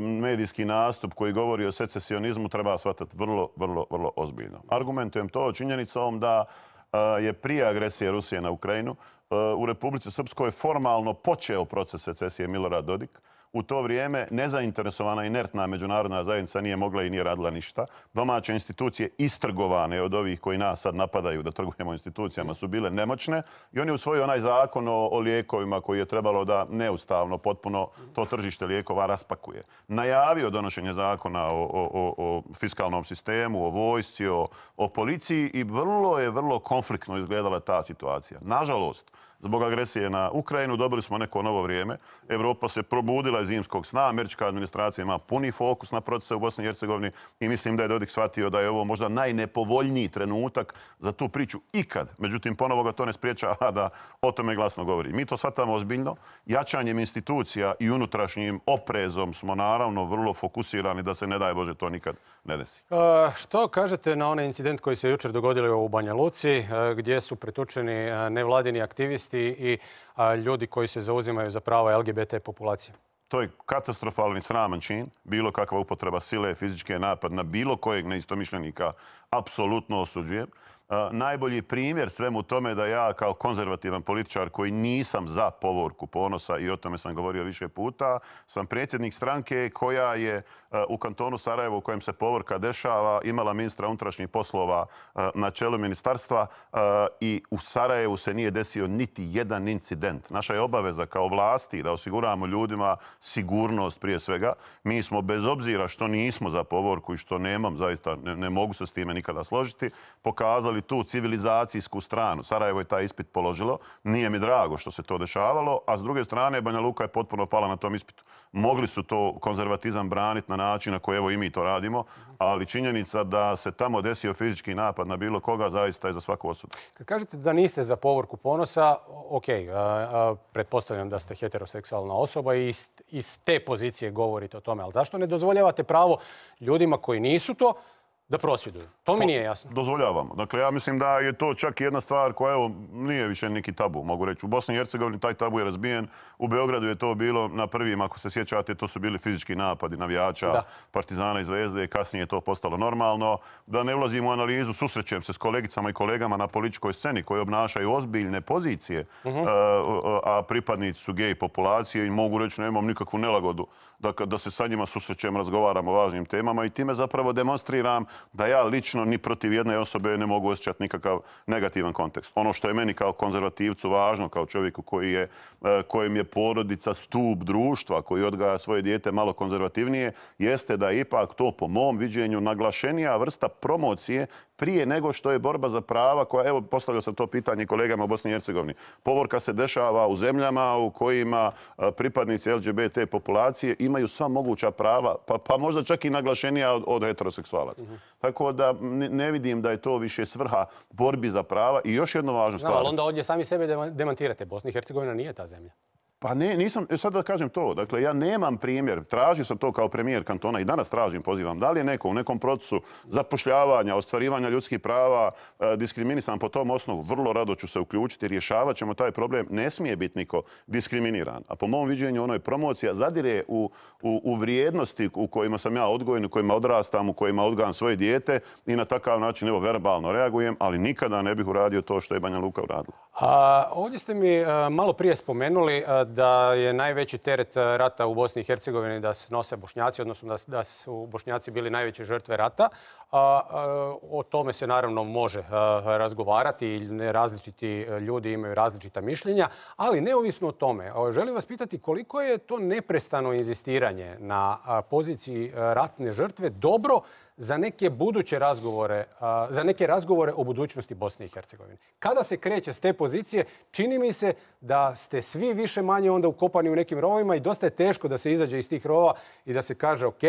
medijski nastup koji govori o secesionizmu treba shvatati vrlo, vrlo, vrlo ozbiljno. Argumentujem to činjenicom da eh, je prije agresije Rusije na Ukrajinu eh, u Republici Srpskoj formalno počeo proces secesije Milorad Dodik u to vrijeme nezainteresovana inertna međunarodna zajednica nije mogla i nije radila ništa. Domaće institucije istrgovane od ovih koji nas sad napadaju da trgujemo institucijama su bile nemoćne i oni je usvojio onaj zakon o, lijekovima koji je trebalo da neustavno potpuno to tržište lijekova raspakuje. Najavio donošenje zakona o, o fiskalnom sistemu, o vojsci, o policiji i vrlo je vrlo konfliktno izgledala ta situacija. Nažalost, zbog agresije na Ukrajinu, dobili smo neko novo vrijeme. Europa se probudila iz zimskog sna, američka administracija ima puni fokus na procese u Bosni i Hercegovini i mislim da je Dodik shvatio da je ovo možda najnepovoljniji trenutak za tu priču ikad. Međutim, ponovo ga to ne spriječava da o tome glasno govori. Mi to shvatamo ozbiljno. Jačanjem institucija i unutrašnjim oprezom smo naravno vrlo fokusirani da se ne daje Bože to nikad ne desi. E, što kažete na onaj incident koji se jučer dogodio u Banja Luci, e, gdje su pretučeni e, nevladini aktivisti i ljudi koji se zauzimaju za prava LGBT populacije? To je katastrofalni sraman čin. Bilo kakva upotreba sile, fizičke napad na bilo kojeg neistomišljenika apsolutno osuđujem najbolji primjer svemu tome da ja kao konzervativan političar koji nisam za povorku ponosa i o tome sam govorio više puta, sam predsjednik stranke koja je e, u kantonu Sarajevo u kojem se povorka dešava imala ministra unutrašnjih poslova e, na čelu ministarstva e, i u Sarajevu se nije desio niti jedan incident. Naša je obaveza kao vlasti da osiguramo ljudima sigurnost prije svega. Mi smo bez obzira što nismo za povorku i što nemam, zaista ne, ne mogu se s time nikada složiti, pokazali tu civilizacijsku stranu. Sarajevo je taj ispit položilo. Nije mi drago što se to dešavalo, a s druge strane Banja Luka je potpuno pala na tom ispitu. Mogli su to konzervatizam braniti na način na koji evo i mi to radimo, ali činjenica da se tamo desio fizički napad na bilo koga zaista je za svaku osobu. Kad kažete da niste za povorku ponosa, ok, pretpostavljam da ste heteroseksualna osoba i iz te pozicije govorite o tome, ali zašto ne dozvoljavate pravo ljudima koji nisu to, da prosvjeduju. To mi pa, nije jasno. Dozvoljavamo. Dakle, ja mislim da je to čak jedna stvar koja nije više neki tabu, mogu reći. U Bosni i Hercegovini taj tabu je razbijen. U Beogradu je to bilo na prvim, ako se sjećate, to su bili fizički napadi navijača, partizana i zvezde. Kasnije je to postalo normalno. Da ne ulazim u analizu, susrećem se s kolegicama i kolegama na političkoj sceni koji obnašaju ozbiljne pozicije, mhm. e, a, pripadnici su gej populacije i mogu reći nemam nikakvu nelagodu da, da se sa njima susrećem, razgovaramo o važnim temama i time zapravo demonstriram da ja lično ni protiv jedne osobe ne mogu osjećati nikakav negativan kontekst. Ono što je meni kao konzervativcu važno, kao čovjeku koji je, e, kojem je porodica stup društva, koji odgaja svoje dijete malo konzervativnije, jeste da je ipak to po mom viđenju naglašenija vrsta promocije prije nego što je borba za prava koja, evo postavio sam to pitanje kolegama u Bosni i Hercegovini, povorka se dešava u zemljama u kojima e, pripadnici LGBT populacije imaju sva moguća prava, pa, pa, možda čak i naglašenija od, od heteroseksualaca. Mhm. Tako da ne vidim da je to više svrha borbi za prava i još jednu važnu stvar. ali onda ovdje sami sebe demantirate. Bosna i Hercegovina nije ta zemlja. Pa ne, nisam, e, sad da kažem to, dakle ja nemam primjer, tražio sam to kao premijer kantona i danas tražim, pozivam, da li je neko u nekom procesu zapošljavanja, ostvarivanja ljudskih prava e, diskriminisan po tom osnovu, vrlo rado ću se uključiti, rješavat ćemo taj problem, ne smije biti niko diskriminiran. A po mom viđenju ono je promocija, zadire u, vrijednosti u kojima sam ja odgojen, u kojima odrastam, u kojima odgajam svoje dijete i na takav način evo verbalno reagujem, ali nikada ne bih uradio to što je Banja Luka uradila. A, ovdje ste mi e, malo prije spomenuli da je najveći teret eh, rata u Bosni i Hercegovini da se nose bošnjaci, odnosno da su bošnjaci bili najveće žrtve rata, o tome se naravno može razgovarati i različiti e, ljudi imaju različita mišljenja, ali neovisno o tome, želim vas pitati koliko je to neprestano inzistiranje na poziciji e, ratne žrtve dobro za neke buduće razgovore, za neke razgovore o budućnosti Bosne i Hercegovine. Kada se kreće s te pozicije, čini mi se da ste svi više manje onda ukopani u nekim rovima i dosta je teško da se izađe iz tih rova i da se kaže ok,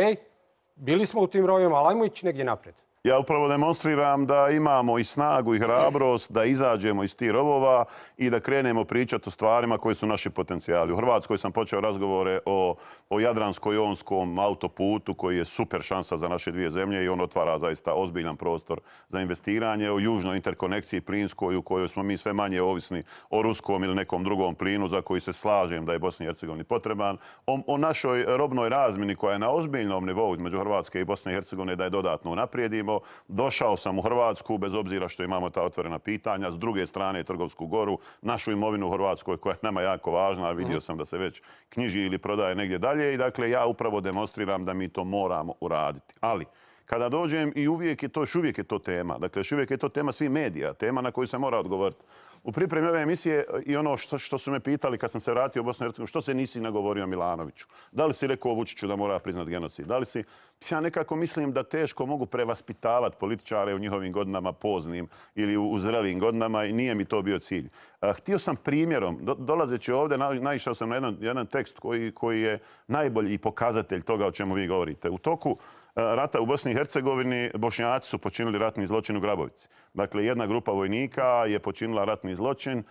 bili smo u tim rovima, ali ajmo ići negdje naprijed. Ja upravo demonstriram da imamo i snagu i hrabrost da izađemo iz tih rovova i da krenemo pričati o stvarima koji su naši potencijali. U Hrvatskoj sam počeo razgovore o, o Jadransko-Jonskom autoputu koji je super šansa za naše dvije zemlje i on otvara zaista ozbiljan prostor za investiranje. O južnoj interkonekciji plinskoj u kojoj smo mi sve manje ovisni o ruskom ili nekom drugom plinu za koji se slažem da je Bosni i Hercegovini potreban. O, o našoj robnoj razmini koja je na ozbiljnom nivou između Hrvatske i Bosne i Hercegovine da je dodatno unaprijedimo došao sam u Hrvatsku, bez obzira što imamo ta otvorena pitanja, s druge strane Trgovsku goru, našu imovinu u Hrvatskoj koja je nama jako važna, a vidio mhm. sam da se već knjiži ili prodaje negdje dalje i dakle ja upravo demonstriram da mi to moramo uraditi. Ali, kada dođem i uvijek je to, još uvijek je to tema. Dakle, još uvijek je to tema svih medija, tema na koju se mora odgovoriti u pripremi ove emisije e, i ono što, što su me pitali kad sam se vratio u Bosnu i što se nisi nagovorio Milanoviću? Da li si rekao Vučiću da mora priznat genocid? Da li si... Ja nekako mislim da teško mogu prevaspitavati političare u njihovim godinama poznim ili u zrelim godinama i nije mi to bio cilj. E, htio sam primjerom, dolazeći ovdje, naišao sam na jedan, tekst koji, koji je najbolji pokazatelj toga o čemu vi govorite. U toku E, rata u Bosni i Hercegovini Bošnjaci su počinili ratni zločin u Grabovici. Dakle, jedna grupa vojnika je počinila ratni zločin e,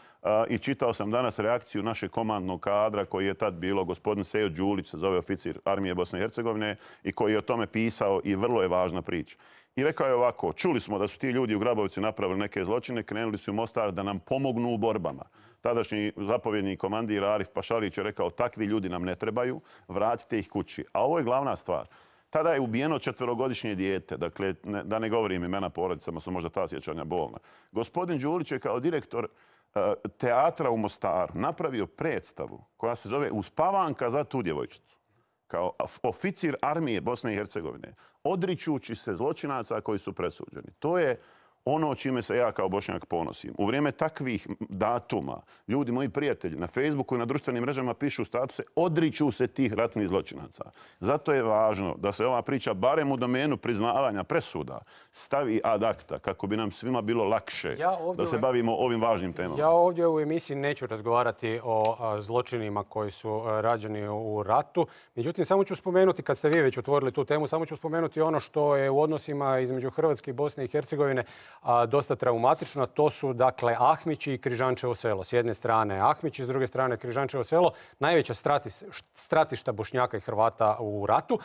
i čitao sam danas reakciju našeg komandnog kadra koji je tad bilo gospodin Sejo Đulić, se zove oficir Armije Bosne i Hercegovine i koji je o tome pisao i vrlo je važna priča. I rekao je ovako, čuli smo da su ti ljudi u Grabovici napravili neke zločine, krenuli su u Mostar da nam pomognu u borbama. Tadašnji zapovjedni komandir Arif Pašalić je rekao, takvi ljudi nam ne trebaju, vratite ih kući. A ovo je glavna stvar. Tada je ubijeno četverogodišnje dijete, dakle, da ne govorim imena porodicama, su možda ta sjećanja bolna. Gospodin Đulić je kao direktor e, teatra u Mostaru napravio predstavu koja se zove Uspavanka za tu djevojčicu. Kao oficir armije Bosne i Hercegovine, odričući se zločinaca koji su presuđeni. To je ono o čime se ja kao Bošnjak ponosim. U vrijeme takvih datuma, ljudi, moji prijatelji, na Facebooku i na društvenim mrežama pišu statuse, odriču se tih ratnih zločinaca. Zato je važno da se ova priča, barem u domenu priznavanja presuda, stavi ad acta, kako bi nam svima bilo lakše da se bavimo ovim važnim temama. Ja ovdje u emisiji neću razgovarati o zločinima koji su rađeni u ratu. Međutim, samo ću spomenuti, kad ste vi već otvorili tu temu, samo ću spomenuti ono što je u odnosima između Hrvatske i Bosne i Hercegovine a, dosta traumatično. To su dakle Ahmići i Križančevo selo. S jedne strane Ahmići, s druge strane Križančevo selo. Najveća stratišta Bošnjaka i Hrvata u ratu.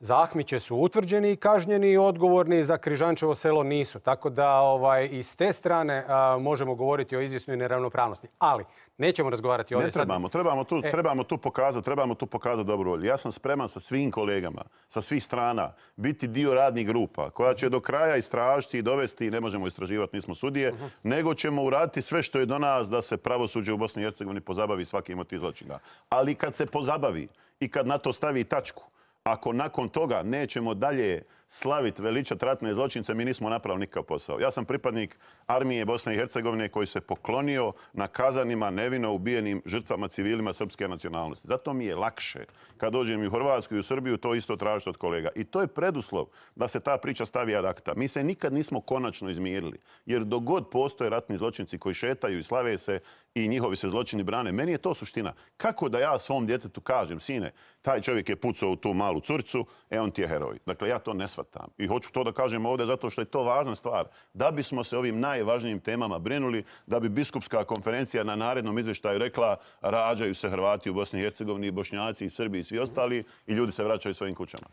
Zahmiće su utvrđeni i kažnjeni i odgovorni za Križančevo selo nisu. Tako da ovaj, i s te strane možemo govoriti o izvjesnoj neravnopravnosti. Ali nećemo razgovarati ovdje ne, trebamo, Trebamo tu, e. trebamo tu pokazati, trebamo tu pokazati dobru volju. Ja sam spreman sa svim kolegama, sa svih strana, biti dio radnih grupa koja će do kraja istražiti i dovesti, ne možemo istraživati, nismo sudije, mhm. nego ćemo uraditi sve što je do nas da se pravosuđe u Bosni i Hercegovini pozabavi svakim od tih zločina. Ali kad se pozabavi i kad na to stavi tačku, ako nakon toga nećemo dalje slaviti veličat ratne zločince, mi nismo napravili nikakav posao. Ja sam pripadnik armije Bosne i Hercegovine koji se poklonio na kazanima nevino ubijenim žrtvama civilima srpske nacionalnosti. Zato mi je lakše kad dođem i u Hrvatsku i u Srbiju to isto tražiti od kolega. I to je preduslov da se ta priča stavi ad acta. Mi se nikad nismo konačno izmirili. Jer dogod postoje ratni zločinci koji šetaju i slave se i njihovi se zločini brane. Meni je to suština. Kako da ja svom djetetu kažem, sine, taj čovjek je pucao u tu malu curcu, e on ti je heroj. Dakle, ja to ne shvatam. I hoću to da kažem ovdje zato što je to važna stvar. Da bismo se ovim najvažnijim temama brinuli, da bi biskupska konferencija na narednom izvještaju rekla rađaju se Hrvati u Bosni i Hercegovini, i Bošnjaci, i Srbi i svi ostali i ljudi se vraćaju svojim kućama.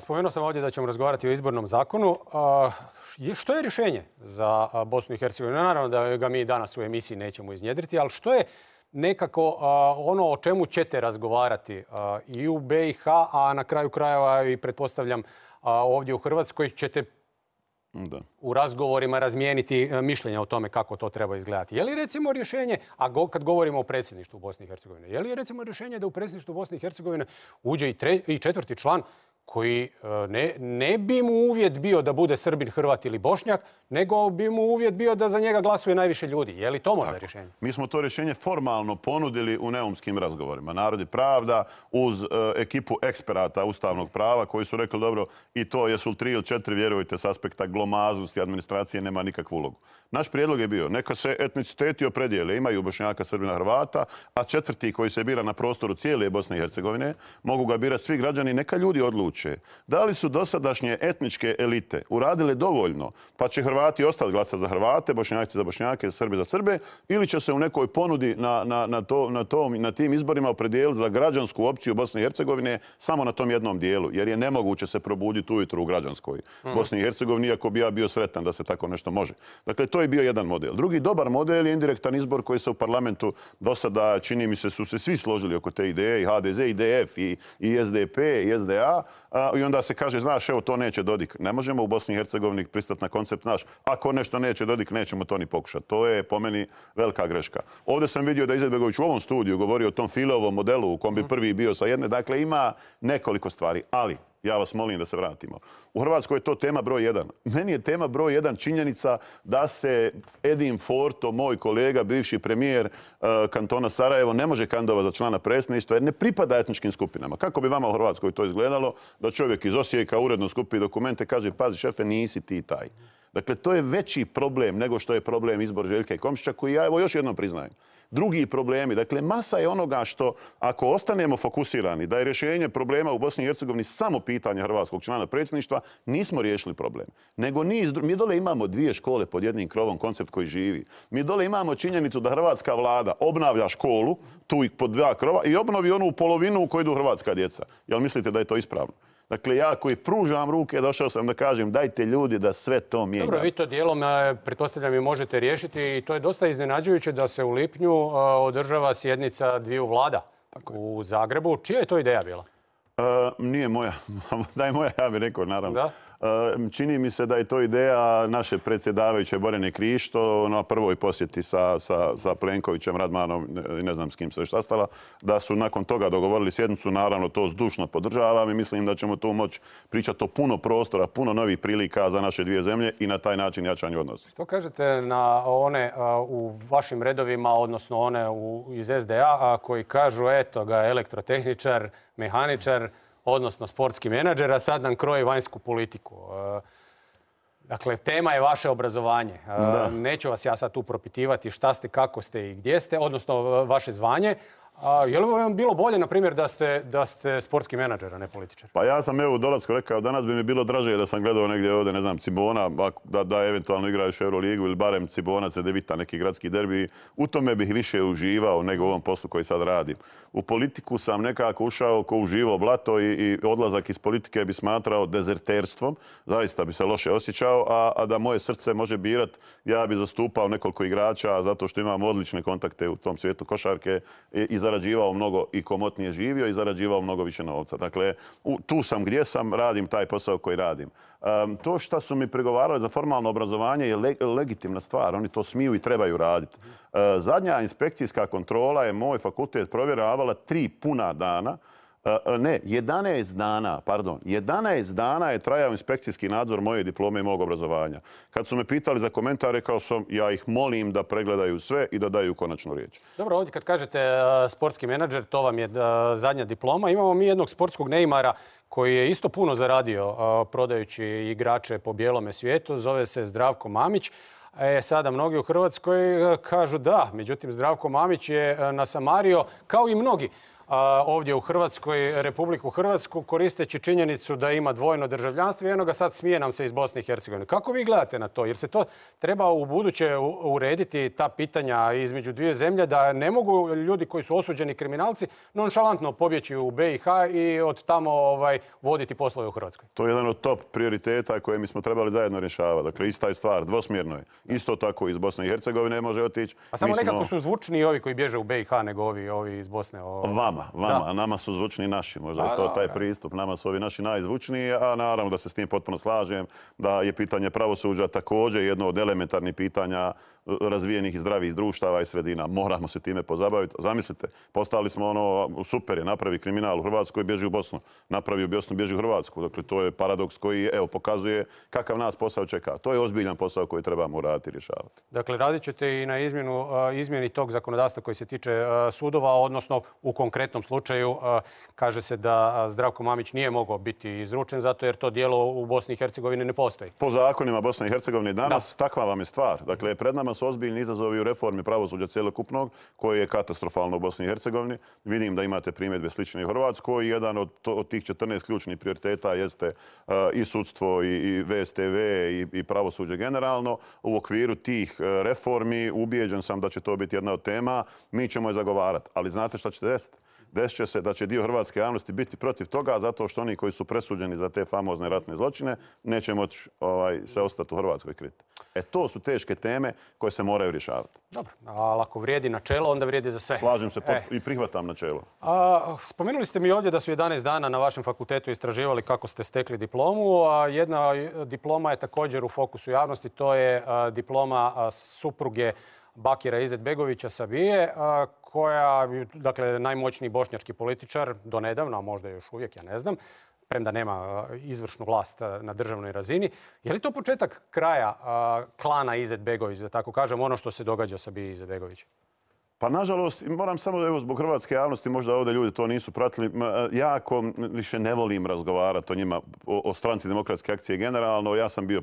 spomenuo sam ovdje da ćemo razgovarati o izbornom zakonu. što je rješenje za Bosnu i Hercegovinu? Naravno da ga mi danas u emisiji nećemo iznjedriti, ali što je nekako ono o čemu ćete razgovarati i u BiH, a na kraju krajeva i pretpostavljam ovdje u Hrvatskoj ćete u razgovorima razmijeniti e, mišljenja o tome kako to treba izgledati. Je li recimo rješenje, a go, kad govorimo o predsjedništvu Bosne i Hercegovine, je li recimo rješenje da u predsjedništvu Bosne i Hercegovine uđe i, i četvrti član koji e, ne, ne bi mu uvjet bio da bude Srbin, Hrvat ili Bošnjak, nego bi mu uvjet bio da za njega glasuje najviše ljudi. Je li to možda rješenje? Mi smo to rješenje formalno ponudili u neumskim razgovorima. Narod i pravda uz e, ekipu eksperata ustavnog prava koji su rekli dobro i to jesu li tri ili četiri, vjerujte, s aspekta glomaznosti administracije nema nikakvu ulogu. Naš prijedlog je bio neka se etniciteti opredijele. Imaju Bošnjaka, Srbina, Hrvata, a četvrti koji se bira na prostoru cijele Bosne i Hercegovine mogu ga birati svi građani. Neka ljudi odluče moguće. Da li su dosadašnje etničke elite uradile dovoljno, pa će Hrvati ostati glasati za Hrvate, Bošnjaci za Bošnjake, Srbi za Srbe, ili će se u nekoj ponudi na, na, na, to, na tom, tim izborima opredijeliti za građansku opciju Bosne i Hercegovine samo na tom jednom dijelu, jer je nemoguće se probuditi ujutro u građanskoj mm. Bosni i Hercegovini, iako bi ja bio sretan da se tako nešto može. Dakle, to je bio jedan model. Drugi dobar model je indirektan izbor koji se u parlamentu do sada, čini mi se, su se svi složili oko te ideje, i HDZ, i DF, i, i SDP, i SDA, i onda se kaže, znaš, evo to neće Dodik. Ne možemo u Bosni i Hercegovini pristati na koncept, naš. ako nešto neće Dodik, nećemo to ni pokušati. To je po meni velika greška. Ovdje sam vidio da Izetbegović u ovom studiju govori o tom filovom modelu u kom bi mhm. prvi bio sa jedne. Dakle, ima nekoliko stvari, ali ja vas molim da se vratimo. U Hrvatskoj je to tema broj jedan. Meni je tema broj jedan činjenica da se Edin Forto, moj kolega, bivši premijer eh, kantona Sarajevo, ne može kandova za člana predsjedništva jer ne pripada etničkim skupinama. Kako bi vama u Hrvatskoj to izgledalo da čovjek iz Osijeka uredno skupi dokumente kaže pazi šefe nisi ti taj. Dakle, to je veći problem nego što je problem izbor Željka i Komšića koji ja evo još jednom priznajem drugi problemi. Dakle, masa je onoga što, ako ostanemo fokusirani, da je rješenje problema u Bosni i Hercegovini samo pitanje hrvatskog člana predsjedništva, nismo riješili problem. Nego niz, mi dole imamo dvije škole pod jednim krovom, koncept koji živi. Mi dole imamo činjenicu da hrvatska vlada obnavlja školu, tu pod dva krova, i obnovi onu polovinu u kojoj idu hrvatska djeca. Jel mislite da je to ispravno? Dakle, ja koji pružam ruke, došao sam da kažem dajte ljudi da sve to mijenja. Dobro, vi to dijelom, e, pretpostavljam, i možete riješiti i to je dosta iznenađujuće da se u lipnju e, održava sjednica dviju vlada u Zagrebu. Čija je to ideja bila? E, nije moja. da je moja, ja bih rekao, naravno. Čini mi se da je to ideja naše predsjedavajuće Borene Krišto na prvoj posjeti sa, Plenkovićem, Radmanom i ne znam s kim se sastala, da su nakon toga dogovorili sjednicu. Naravno, to zdušno podržavam i mislim da ćemo tu moći pričati o puno prostora, puno novih prilika za naše dvije zemlje i na taj način jačanje odnosa. Što kažete na one e, u vašim redovima, odnosno one u, iz SDA, koji kažu, eto ga, elektrotehničar, mehaničar, odnosno sportski menadžer, a sad nam kroji vanjsku politiku. E, dakle, tema je vaše obrazovanje. E, neću vas ja sad tu propitivati šta ste, kako ste i gdje ste, odnosno e, vaše zvanje, a je li vam bilo bolje, na primjer, da ste, da ste sportski menadžer, a ne političar? Pa ja sam evo u dolasku rekao, danas bi mi bilo draže da sam gledao negdje ovdje, ne znam, Cibona, da, da eventualno igraš Euroligu ili barem Cibona, Cedevita, neki gradski derbi. U tome bih više uživao nego u ovom poslu koji sad radim. U politiku sam nekako ušao ko uživo blato i, i odlazak iz politike bi smatrao dezerterstvom. Zaista bi se loše osjećao, a, a da moje srce može birat, ja bi zastupao nekoliko igrača zato što imam odlične kontakte u tom svijetu košarke i, i zarađivao mnogo i komotnije živio i zarađivao mnogo više novca. Dakle, tu sam gdje sam, radim taj posao koji radim. to što su mi pregovarali za formalno obrazovanje je legitimna stvar. Oni to smiju i trebaju raditi. zadnja inspekcijska kontrola je moj fakultet provjeravala tri puna dana E, e, ne, 11 dana, pardon, 11 dana je trajao inspekcijski nadzor moje diplome i mog obrazovanja. Kad su me pitali za komentar, rekao sam ja ih molim da pregledaju sve i da daju konačnu riječ. Dobro, ovdje kad kažete e, sportski menadžer, to vam je zadnja diploma. Imamo mi jednog sportskog neimara koji je isto puno zaradio prodajući igrače po bijelome svijetu. Zove se Zdravko Mamić. E, sada mnogi u Hrvatskoj kažu da, međutim Zdravko Mamić je nasamario kao i mnogi ovdje u Hrvatskoj, Republiku Hrvatsku, koristeći činjenicu da ima dvojno državljanstvo i jednoga sad smije nam se iz Bosne i Hercegovine. Kako vi gledate na to? Jer se to treba u buduće urediti ta pitanja između dvije zemlje da ne mogu ljudi koji su osuđeni kriminalci nonšalantno pobjeći u BiH i od tamo ovaj, voditi poslove u Hrvatskoj. To je jedan od top prioriteta koje mi smo trebali zajedno rješavati. Dakle, ista je stvar, dvosmjerno je. Isto tako iz Bosne i Hercegovine može otići. A samo nekako su zvučni ovi koji bježe u BiH nego ovi, ovi iz Bosne. Ovaj vama, vama. Nama su zvučni naši, možda je to taj pristup. Nama su ovi naši najzvučniji, a naravno da se s tim potpuno slažem, da je pitanje pravosuđa također jedno od elementarnih pitanja e, razvijenih i zdravih društava i sredina. Moramo se time pozabaviti. Zamislite, postali smo ono, super je, napravi kriminal u Hrvatskoj i bježi u Bosnu. Napravi u Bosnu, bježi u Hrvatsku. Dakle, to je paradoks koji, evo, pokazuje kakav nas posao čeka. To je ozbiljan posao koji trebamo raditi i rješavati. Dakle, radit ćete i na izmjenu, e, izmjeni tog zakonodavstva koji se tiče e, sudova, odnosno u konkretu konkretnom slučaju kaže se da Zdravko Mamić nije mogao biti izručen zato jer to dijelo u Bosni i Hercegovini ne postoji. Po zakonima Bosne i Hercegovine danas takva vam je stvar. Dakle, pred nama su ozbiljni izazovi u reformi pravosuđa cjelokupnog koji je katastrofalno u Bosni i Hercegovini. Vidim da imate primjedbe slične u Hrvatskoj i jedan od, od tih 14 ključnih prioriteta jeste i sudstvo i, i VSTV i, i pravosuđe generalno. U okviru tih reformi ubijeđen sam da će to biti jedna od tema. Mi ćemo je zagovarati. Ali znate šta ćete desiti? Desit će se da će dio hrvatske javnosti biti protiv toga, zato što oni koji su presuđeni za te famozne ratne zločine neće moći ovaj, se ostati u Hrvatskoj kriti. E to su teške teme koje se moraju rješavati. Dobro, ali ako vrijedi načelo, onda vrijedi za sve. Slažem se e. i prihvatam načelo. A, spomenuli ste mi ovdje da su 11 dana na vašem fakultetu istraživali kako ste stekli diplomu. A jedna e, diploma je također u fokusu javnosti, to je e, diploma supruge Bakira Izetbegovića Sabije, koja dakle, najmoćniji bošnjački političar, do nedavno, a možda još uvijek, ja ne znam, premda nema izvršnu vlast na državnoj razini. Je li to početak kraja klana Izetbegović, da tako kažem, ono što se događa sa Biji Izetbegović? Pa nažalost, moram samo evo, zbog hrvatske javnosti, možda ovdje ljudi to nisu pratili, jako više ne volim razgovarati o njima, o, stranci demokratske akcije generalno. Ja sam bio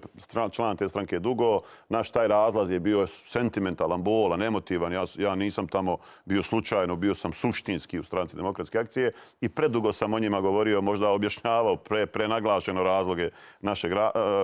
član te stranke dugo, naš taj razlaz je bio sentimentalan, bolan, emotivan. Ja, nisam tamo bio slučajno, bio sam suštinski u stranci demokratske akcije i predugo sam o njima govorio, možda objašnjavao pre, prenaglašeno razloge našeg e,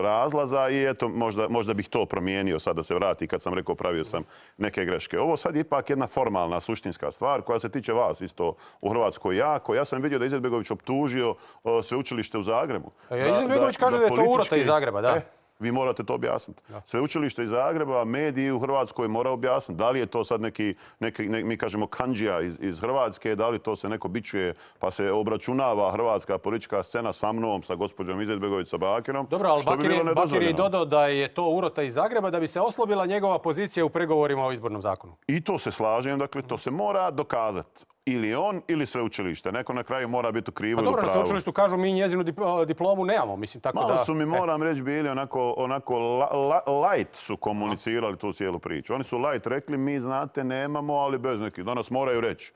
razlaza i eto, možda, možda bih to promijenio sad da se vrati kad sam rekao pravio sam neke greške. Ovo sad je ipak jedna formalna suštinska stvar koja se tiče vas isto u Hrvatskoj jako. Ja sam vidio da je Izetbegović optužio sveučilište u Zagrebu. Izetbegović kaže da, je to urota iz Zagreba, da. E, vi morate to objasniti. Sveučilište iz Zagreba, mediji u Hrvatskoj mora objasniti. Da li je to sad neki, neki mi kažemo, kanđija iz, Hrvatske, da li to se neko bićuje pa se obračunava hrvatska politička scena sa mnom, sa gospođom Izetbegović, sa Bakirom. Dobro, ali Bakir, Bakir dodao da je to urota iz Zagreba da bi se oslobila njegova pozicija u pregovorima o izbornom zakonu. I to se slažem, dakle to se mora dokazati ili on ili sveučilište. Neko na kraju mora biti u krivu pa ili u dobro, na sveučilištu kažu mi njezinu diplomu nemamo. Mislim, tako Malo su mi, e. moram reći, bili onako, light su komunicirali tu cijelu priču. Oni su light rekli, mi znate, nemamo, ali bez nekih. Danas moraju reći,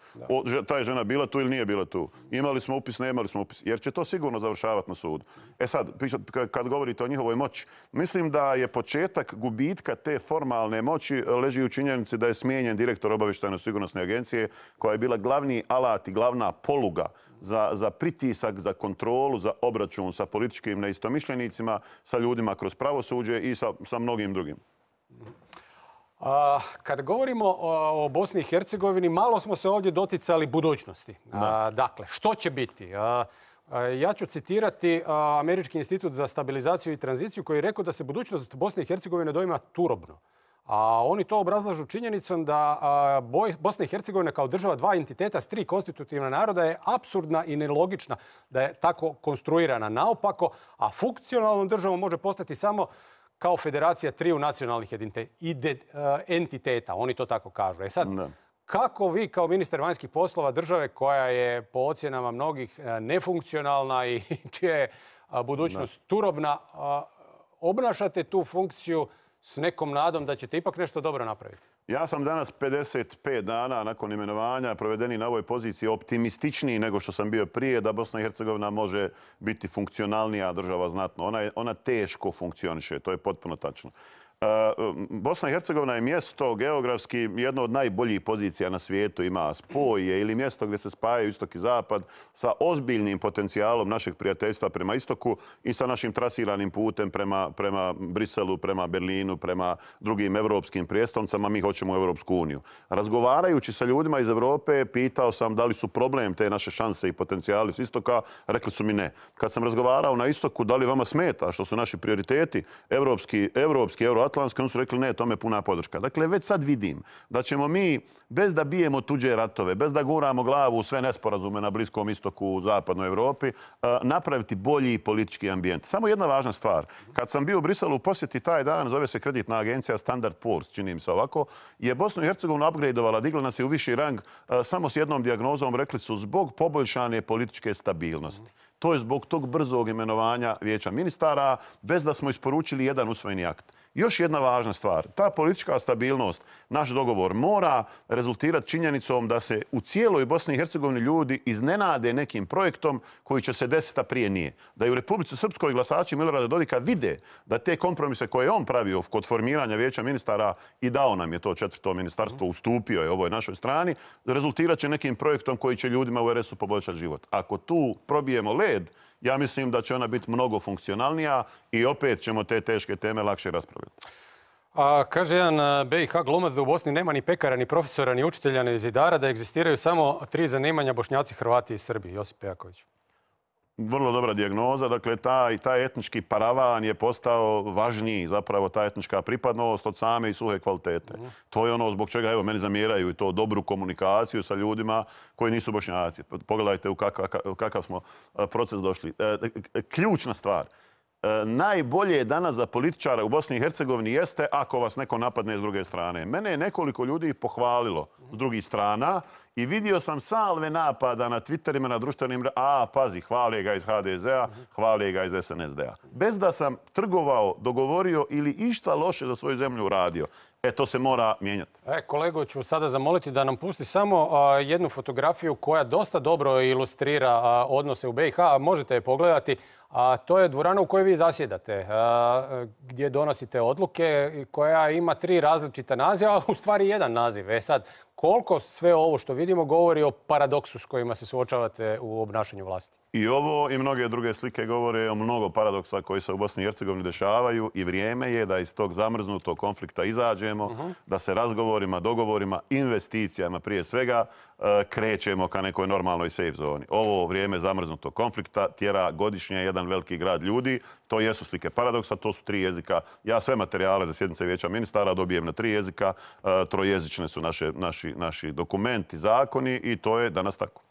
ta je žena bila tu ili nije bila tu. Imali smo upis, nemali smo upis. Jer će to sigurno završavati na sudu. E sad, kad govorite o njihovoj moći, mislim da je početak gubitka te formalne moći leži u činjenici da je smijenjen direktor obavještajne sigurnosne agencije koja je bila glavni alat i glavna poluga za, pritisak, za kontrolu, za obračun sa političkim neistomišljenicima, sa ljudima kroz pravosuđe i sa, mnogim drugim. kad govorimo o, Bosni i Hercegovini, malo smo se ovdje doticali budućnosti. dakle, što će biti? ja ću citirati Američki institut za stabilizaciju i tranziciju koji je rekao da se budućnost Bosne i Hercegovine doima turobno. A oni to obrazlažu činjenicom da Bosna i Hercegovina kao država dva entiteta s tri konstitutivna naroda je absurdna i nelogična da je tako konstruirana naopako, a funkcionalnom državom može postati samo kao federacija triju nacionalnih entiteta. Oni to tako kažu. E sad, kako vi kao ministar vanjskih poslova države koja je po ocjenama mnogih e, nefunkcionalna i čija je budućnost turobna, obnašate tu funkciju s nekom nadom da ćete ipak nešto dobro napraviti? Ja sam danas 55 dana nakon imenovanja provedeni na ovoj poziciji optimističniji nego što sam bio prije da Bosna i Hercegovina može biti funkcionalnija država znatno. Ona, ona teško funkcioniše, to je potpuno tačno. Eh, Bosna i Hercegovina je mjesto geografski jedno od najboljih pozicija na svijetu. Ima spoje ili mjesto gdje se spajaju istok i zapad sa ozbiljnim potencijalom našeg prijateljstva prema istoku i sa našim trasiranim putem prema, prema Briselu, prema Berlinu, prema drugim evropskim prijestolnicama. Mi hoćemo u Evropsku uniju. Razgovarajući sa ljudima iz Europe, pitao sam da li su problem te naše šanse i potencijali s istoka. Rekli su mi ne. Kad sam razgovarao na istoku, da li vama smeta što su naši prioriteti evropski, evropski, euro oni su rekli ne, tome puna podrška. Dakle, već sad vidim da ćemo mi, bez da bijemo tuđe ratove, bez da guramo glavu u sve nesporazume na Bliskom istoku, u Zapadnoj Europi, eh, napraviti bolji politički ambijent. Samo jedna važna stvar. Kad sam bio u Briselu u posjeti taj dan, zove se kreditna agencija Standard Poor's, čini se ovako, je Bosnu i Hercegovinu upgradeovala, digla nas je u viši rang eh, samo s jednom diagnozom, rekli su zbog poboljšane političke stabilnosti. To je zbog tog brzog imenovanja vijeća ministara, bez da smo isporučili jedan usvojeni akt. Još jedna važna stvar, ta politička stabilnost, naš dogovor mora rezultirati činjenicom da se u cijeloj Bosni i Hercegovini ljudi iznenade nekim projektom koji će se desiti, a prije nije. Da i u Republici Srpskoj glasači Milorada Dodika vide da te kompromise koje je on pravio kod formiranja vijeća ministara i dao nam je to četvrto ministarstvo, ustupio je ovoj našoj strani, rezultirat će nekim projektom koji će ljudima u RS-u poboljšati život. Ako tu probijemo led ja mislim da će ona biti mnogo funkcionalnija i opet ćemo te teške teme lakše raspravljati. A kaže jedan e, BiH glumac da u Bosni nema ni pekara, ni profesora, ni učitelja, ni zidara, da egzistiraju samo tri zanimanja Bošnjaci, Hrvati i Srbi. Josip Pejaković vrlo dobra dijagnoza, dakle taj, taj etnički paravan je postao važniji, zapravo ta etnička pripadnost od same i suhe kvalitete. To je ono zbog čega, evo, meni zamjeraju i to dobru komunikaciju sa ljudima koji nisu bošnjaci. Pogledajte u kakav, kakav smo proces došli. E, e, e, ključna stvar, najbolje je danas za političara u Bosni i Hercegovini jeste ako vas neko napadne s druge strane. Mene je nekoliko ljudi pohvalilo s drugih strana, i vidio sam salve napada na Twitterima, na društvenim... A, pazi, hvali ga iz HDZ-a, ga iz SNSD-a. Bez da sam trgovao, dogovorio ili išta loše za svoju zemlju uradio. E, to se mora mijenjati. E, kolego ću sada zamoliti da nam pusti samo jednu fotografiju koja dosta dobro ilustrira odnose u BiH. Možete je pogledati. A to je dvorana u kojoj vi zasjedate, gdje donosite odluke koja ima tri različita naziva, a u stvari jedan naziv. E sad, koliko sve ovo što vidimo govori o paradoksu s kojima se suočavate u obnašanju vlasti? I ovo i mnoge druge slike govore o mnogo paradoksa koji se u Bosni i Hercegovini dešavaju i vrijeme je da iz tog zamrznutog konflikta izađemo, mhm. da se razgovorima, dogovorima, investicijama prije svega e, krećemo ka nekoj normalnoj safe zoni. Ovo vrijeme zamrznutog konflikta tjera godišnje jedan veliki grad ljudi. To jesu slike paradoksa, to su tri jezika. Ja sve materijale za sjednice vijeća ministara dobijem na tri jezika. E, trojezične su naše, naši, naši dokumenti, zakoni i to je danas tako.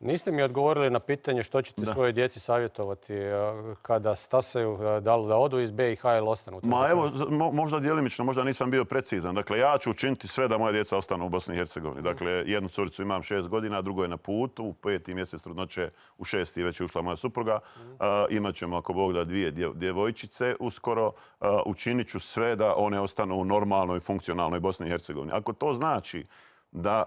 Niste mi odgovorili na pitanje što ćete svoje djeci savjetovati eh, kada stasaju, eh, da li da odu iz BiH ili ostanu? Ma evo, možda djelimično, možda nisam bio precizan. Dakle, ja ću učiniti sve da moja djeca ostanu u Bosni i Hercegovini. Dakle, jednu curicu imam šest godina, drugo je na putu, u peti mjesec trudnoće, u šesti već je ušla moja supruga. Mhm. Eh, Imaćemo, ako Bog da, dvije djevojčice uskoro. učinit ću sve da one ostanu u normalnoj, funkcionalnoj Bosni i Hercegovini. Ako to znači da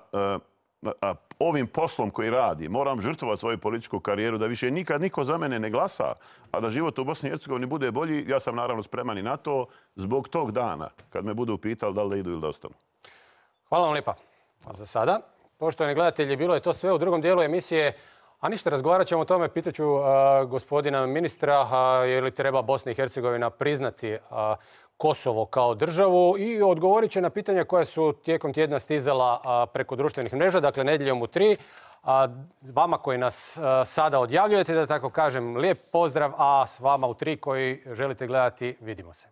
ovim poslom koji radi, moram žrtvovati svoju političku karijeru, da više nikad niko za mene ne glasa, a da život u Bosni i Hercegovini bude bolji, ja sam naravno spreman i na to zbog tog dana, kad me budu pitali da li da idu ili da ostanu. Hvala vam lijepa za sada. Poštovani gledatelji, bilo je to sve u drugom dijelu emisije a ništa, razgovarat ćemo o tome, pitaću gospodina ministra, je li treba Bosni i Hercegovina priznati Kosovo kao državu i odgovorit će na pitanja koja su tijekom tjedna stizala preko društvenih mreža, dakle nedjeljom u tri. A vama koji nas sada odjavljujete, da tako kažem, lijep pozdrav, a s vama u tri koji želite gledati, vidimo se.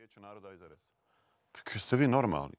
Vijeće naroda i Kaj ste vi normalni?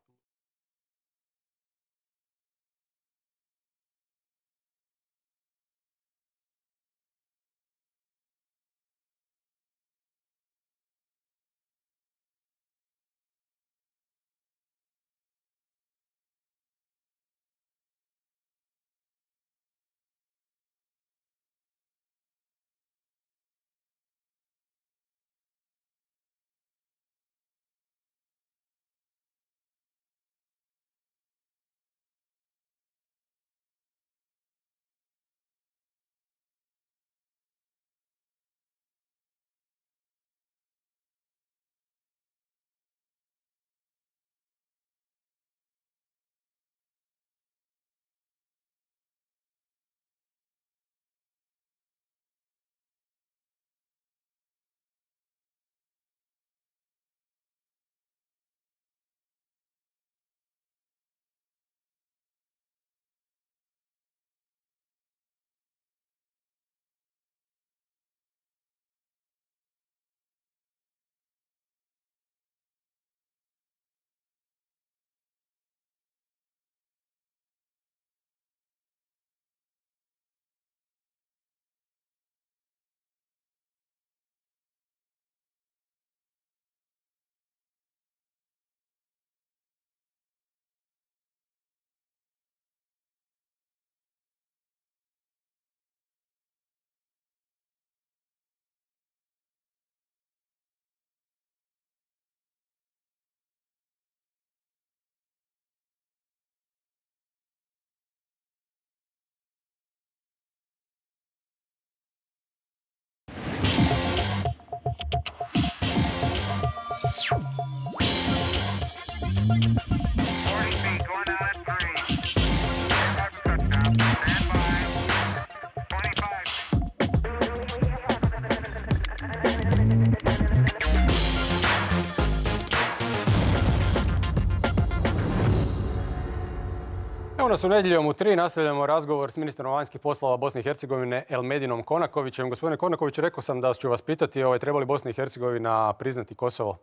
Ponovno su nedjeljom u tri nastavljamo razgovor s ministrom vanjskih poslova Bosne i Hercegovine Elmedinom Konakovićem. Gospodine Konaković, rekao sam da ću vas pitati, ovaj, treba li Bosna i Hercegovina priznati Kosovo?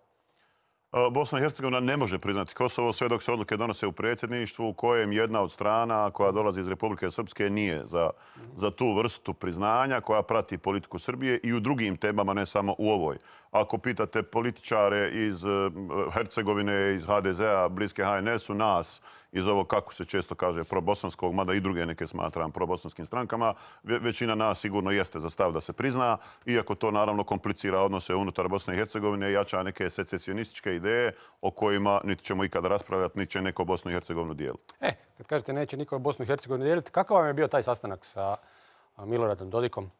E, Bosna i Hercegovina ne može priznati Kosovo sve dok se odluke donose u predsjedništvu u kojem jedna od strana koja dolazi iz Republike Srpske nije za, za tu vrstu priznanja koja prati politiku Srbije i u drugim temama, ne samo u ovoj ako pitate političare iz eh, Hercegovine, iz HDZ-a, bliske HNS-u, nas, iz ovo kako se često kaže probosanskog, mada i druge neke smatram probosanskim strankama, većina nas sigurno jeste za stav da se prizna, iako to naravno komplicira odnose unutar Bosne i Hercegovine jača neke secesionističke ideje o kojima niti ćemo ikada raspravljati, niti će neko Bosnu i Hercegovinu dijeliti. E, kad kažete neće niko Bosnu i Hercegovinu dijeliti, kako vam je bio taj sastanak sa eh, Miloradom Dodikom?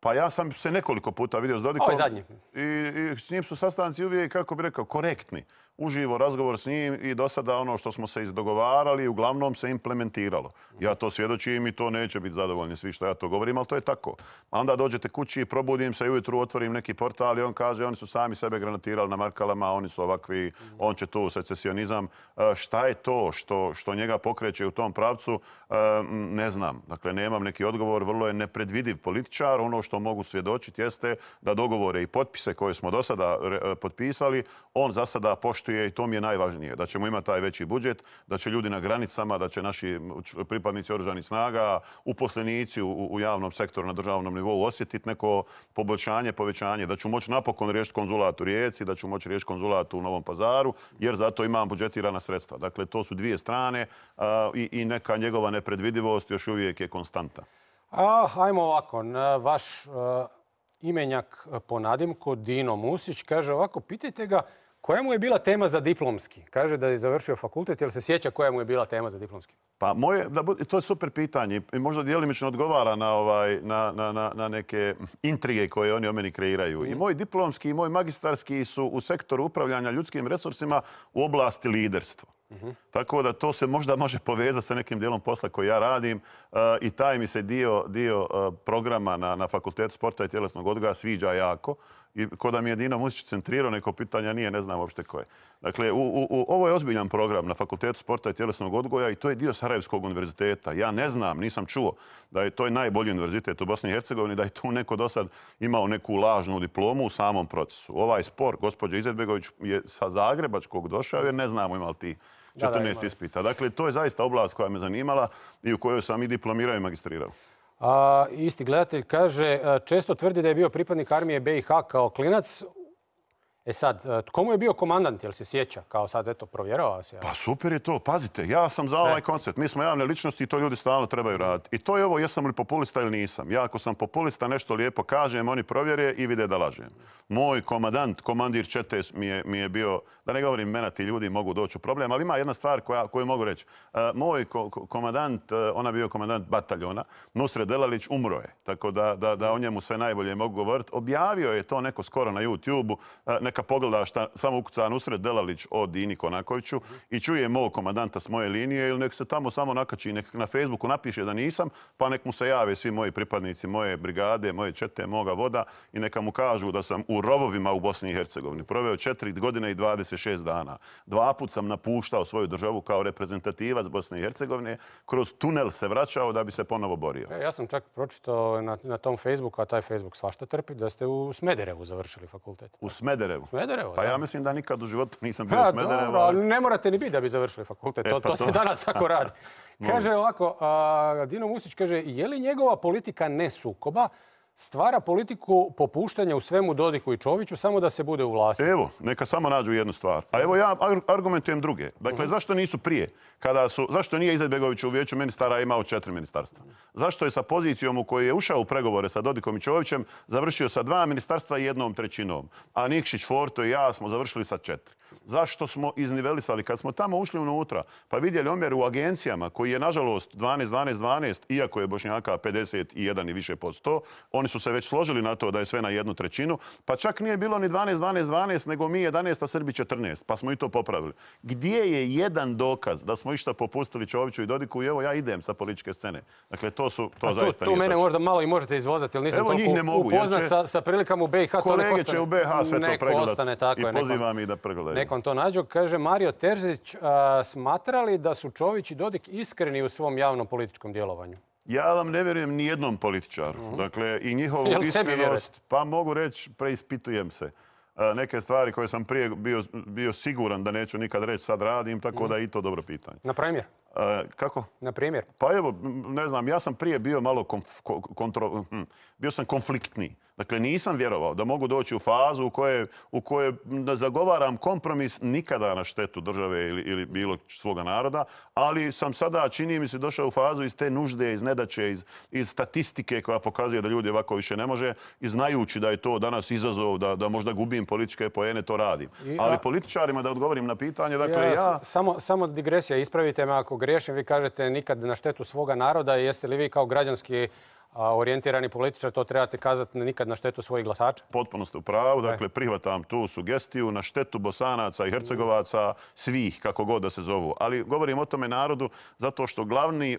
Pa ja sam se nekoliko puta vidio s Dodikom. Ovaj zadnji. I, s njim su sastanci uvijek, kako bi rekao, korektni uživo razgovor s njim i do sada ono što smo se izdogovarali uglavnom se implementiralo. Ja to svjedočim i to neće biti zadovoljni svi što ja to govorim, ali to je tako. onda dođete kući, probudim se i ujutru otvorim neki portal i on kaže oni su sami sebe granatirali na markalama, oni su ovakvi, on će tu secesionizam. E, šta je to što, njega pokreće u tom pravcu? E, ne znam. Dakle, nemam neki odgovor, vrlo je nepredvidiv političar. Ono što mogu svjedočiti jeste da dogovore i potpise koje smo do sada e, potpisali, on za sada poštuje i to mi je najvažnije. Da ćemo imati taj veći budžet, da će ljudi na granicama, da će naši pripadnici oružanih snaga, uposlenici u, u javnom sektoru na državnom nivou osjetiti neko poboljšanje, povećanje, da ću moći napokon riješiti konzulat u Rijeci, da ću moći riješiti konzulat u Novom Pazaru, jer zato imam budžetirana sredstva. Dakle, to su dvije strane i, neka njegova nepredvidivost još uvijek je konstanta. A, ajmo ovako, na vaš e, imenjak po nadimku Dino Musić kaže ovako, pitajte ga koja mu je bila tema za diplomski? Kaže da je završio fakultet, jel se sjeća koja mu je bila tema za diplomski? Pa moje, da, to je super pitanje i možda djelimično odgovara na, ovaj, na, na, na neke intrige koje oni o meni kreiraju. I mhm. moj diplomski i moj magistarski su u sektoru upravljanja ljudskim resursima u oblasti liderstva. Mhm. Tako da to se možda može povezati sa nekim dijelom posla koji ja radim eh, i taj mi se dio, dio eh, programa na, na Fakultetu sporta i tjelesnog odgoja sviđa jako i ko da mi je Dino Musić centrirao, neko pitanja nije, ne znam uopšte koje. Dakle, ovo je ozbiljan program na Fakultetu sporta i tjelesnog odgoja i to je dio Sarajevskog univerziteta. Ja ne znam, nisam čuo da je to najbolji univerzitet u Bosni i Hercegovini, da je tu neko do sad imao neku lažnu diplomu u samom procesu. Ovaj spor, gospođa Izetbegović, je sa Zagrebačkog došao jer ne znamo imali ti 14 ispita. Dakle, to je zaista oblast koja me zanimala i u kojoj sam i diplomirao i magistrirao isti gledatelj kaže, e, često tvrdi da je bio pripadnik armije BiH kao klinac. E sad, e, tko mu je bio komandant, jel se sjeća? Kao sad, eto, provjerava se. Pa super je to, pazite, ja sam za ovaj e. koncept. Mi smo javne ličnosti i to ljudi stalno trebaju raditi. I to je ovo, jesam li populista ili nisam. Ja ako sam populista, nešto lijepo kažem, oni provjere i vide da lažem. Moj komandant, komandir Četes mi je, bio, da ne govorim mena, ti ljudi mogu doći u problem, ali ima jedna stvar koju mogu reći. E, moj komandant, ona bio komandant bataljona, Nusre Delalić, umro je. Tako da, o njemu sve najbolje mogu govoriti. Objavio je to neko skoro na YouTube-u kad pogleda šta, samo ukucan usred Delalić o Dini Konakoviću i čuje mog komandanta s moje linije ili nek se tamo samo nakači, i nek na Facebooku napiše da nisam, pa nek mu se jave svi moji pripadnici, moje brigade, moje čete, moga voda i neka mu kažu da sam u rovovima u Bosni i Hercegovini. Proveo četiri godine i 26 dana. Dva put sam napuštao svoju državu kao reprezentativac Bosne i Hercegovine. Kroz tunel se vraćao da bi se ponovo borio. E, ja sam čak pročitao na, na tom Facebooku, a taj Facebook svašta trpi, da ste u Smederevu završili fakultet. U Smederevu. Smederevu. Pa ja mislim da nikad u životu nisam bio ne morate ni biti da bi završili fakultet. E, pa to, se danas tako radi. Kaže ovako, Dino Musić kaže, je li njegova politika ne sukoba stvara politiku popuštanja u svemu Dodiku i Čoviću samo da se bude u vlasti. Evo, neka samo nađu jednu stvar. A evo ja argumentujem druge. Dakle, mhm. zašto nisu prije? Kada su, zašto nije Izetbegović u vijeću ministara imao četiri ministarstva? Zašto je sa pozicijom u kojoj je ušao u pregovore sa Dodikom i Čovićem završio sa dva ministarstva i jednom trećinom? A Nikšić, Forto i ja smo završili sa četiri zašto smo iznivelisali. Kad smo tamo ušli unutra, pa vidjeli omjer u agencijama koji je nažalost 12, 12, 12, iako je Bošnjaka 51 i više 100, oni su se već složili na to da je sve na jednu trećinu, pa čak nije bilo ni 12, 12, 12, nego mi 11, a Srbi 14, pa smo i to popravili. Gdje je jedan dokaz da smo išta popustili Čoviću i Dodiku i evo ja idem sa političke scene. Dakle, to su, to zaista tu mene možda malo i možete izvozati, ali nisam to toliko upoznat sa, sa prilikama u BiH. Kolege će u BiH sve to pregledati i pozivam i da pregledaju vam to nađu. kaže Mario Terzić, smatrali da su Čović i Dodik iskreni u svom javnom političkom djelovanju? Ja vam ne vjerujem ni jednom političaru. Mhm. Dakle, i njihovu iskrenost, pa mogu reći, preispitujem se. Neke stvari koje sam prije bio, siguran da neću nikad reći, sad radim, tako mhm. da je i to dobro pitanje. Na primjer? E, kako? Na primjer? Pa evo, ne znam, ja sam prije bio malo hm, hm, bio sam konfliktni. Dakle, nisam vjerovao da mogu doći u fazu u kojoj u zagovaram kompromis nikada na štetu države ili, ili bilo svoga naroda, ali sam sada, čini mi se, došao u fazu iz te nužde, iz nedaće, iz, iz statistike koja pokazuje da ljudi ovako više ne može i znajući da je to danas izazov, da, da možda gubim političke pojene, to radim. ali političarima, da odgovorim na pitanje, dakle ja... ja... Samo, samo digresija, ispravite me ako pogriješim, vi kažete nikad na štetu svoga naroda. Jeste li vi kao građanski orijentirani političar to trebate kazati nikad na štetu svojih glasača? Potpuno ste u pravu. E. Dakle, prihvatam tu sugestiju na štetu Bosanaca i Hercegovaca, svih, kako god da se zovu. Ali govorim o tome narodu zato što glavni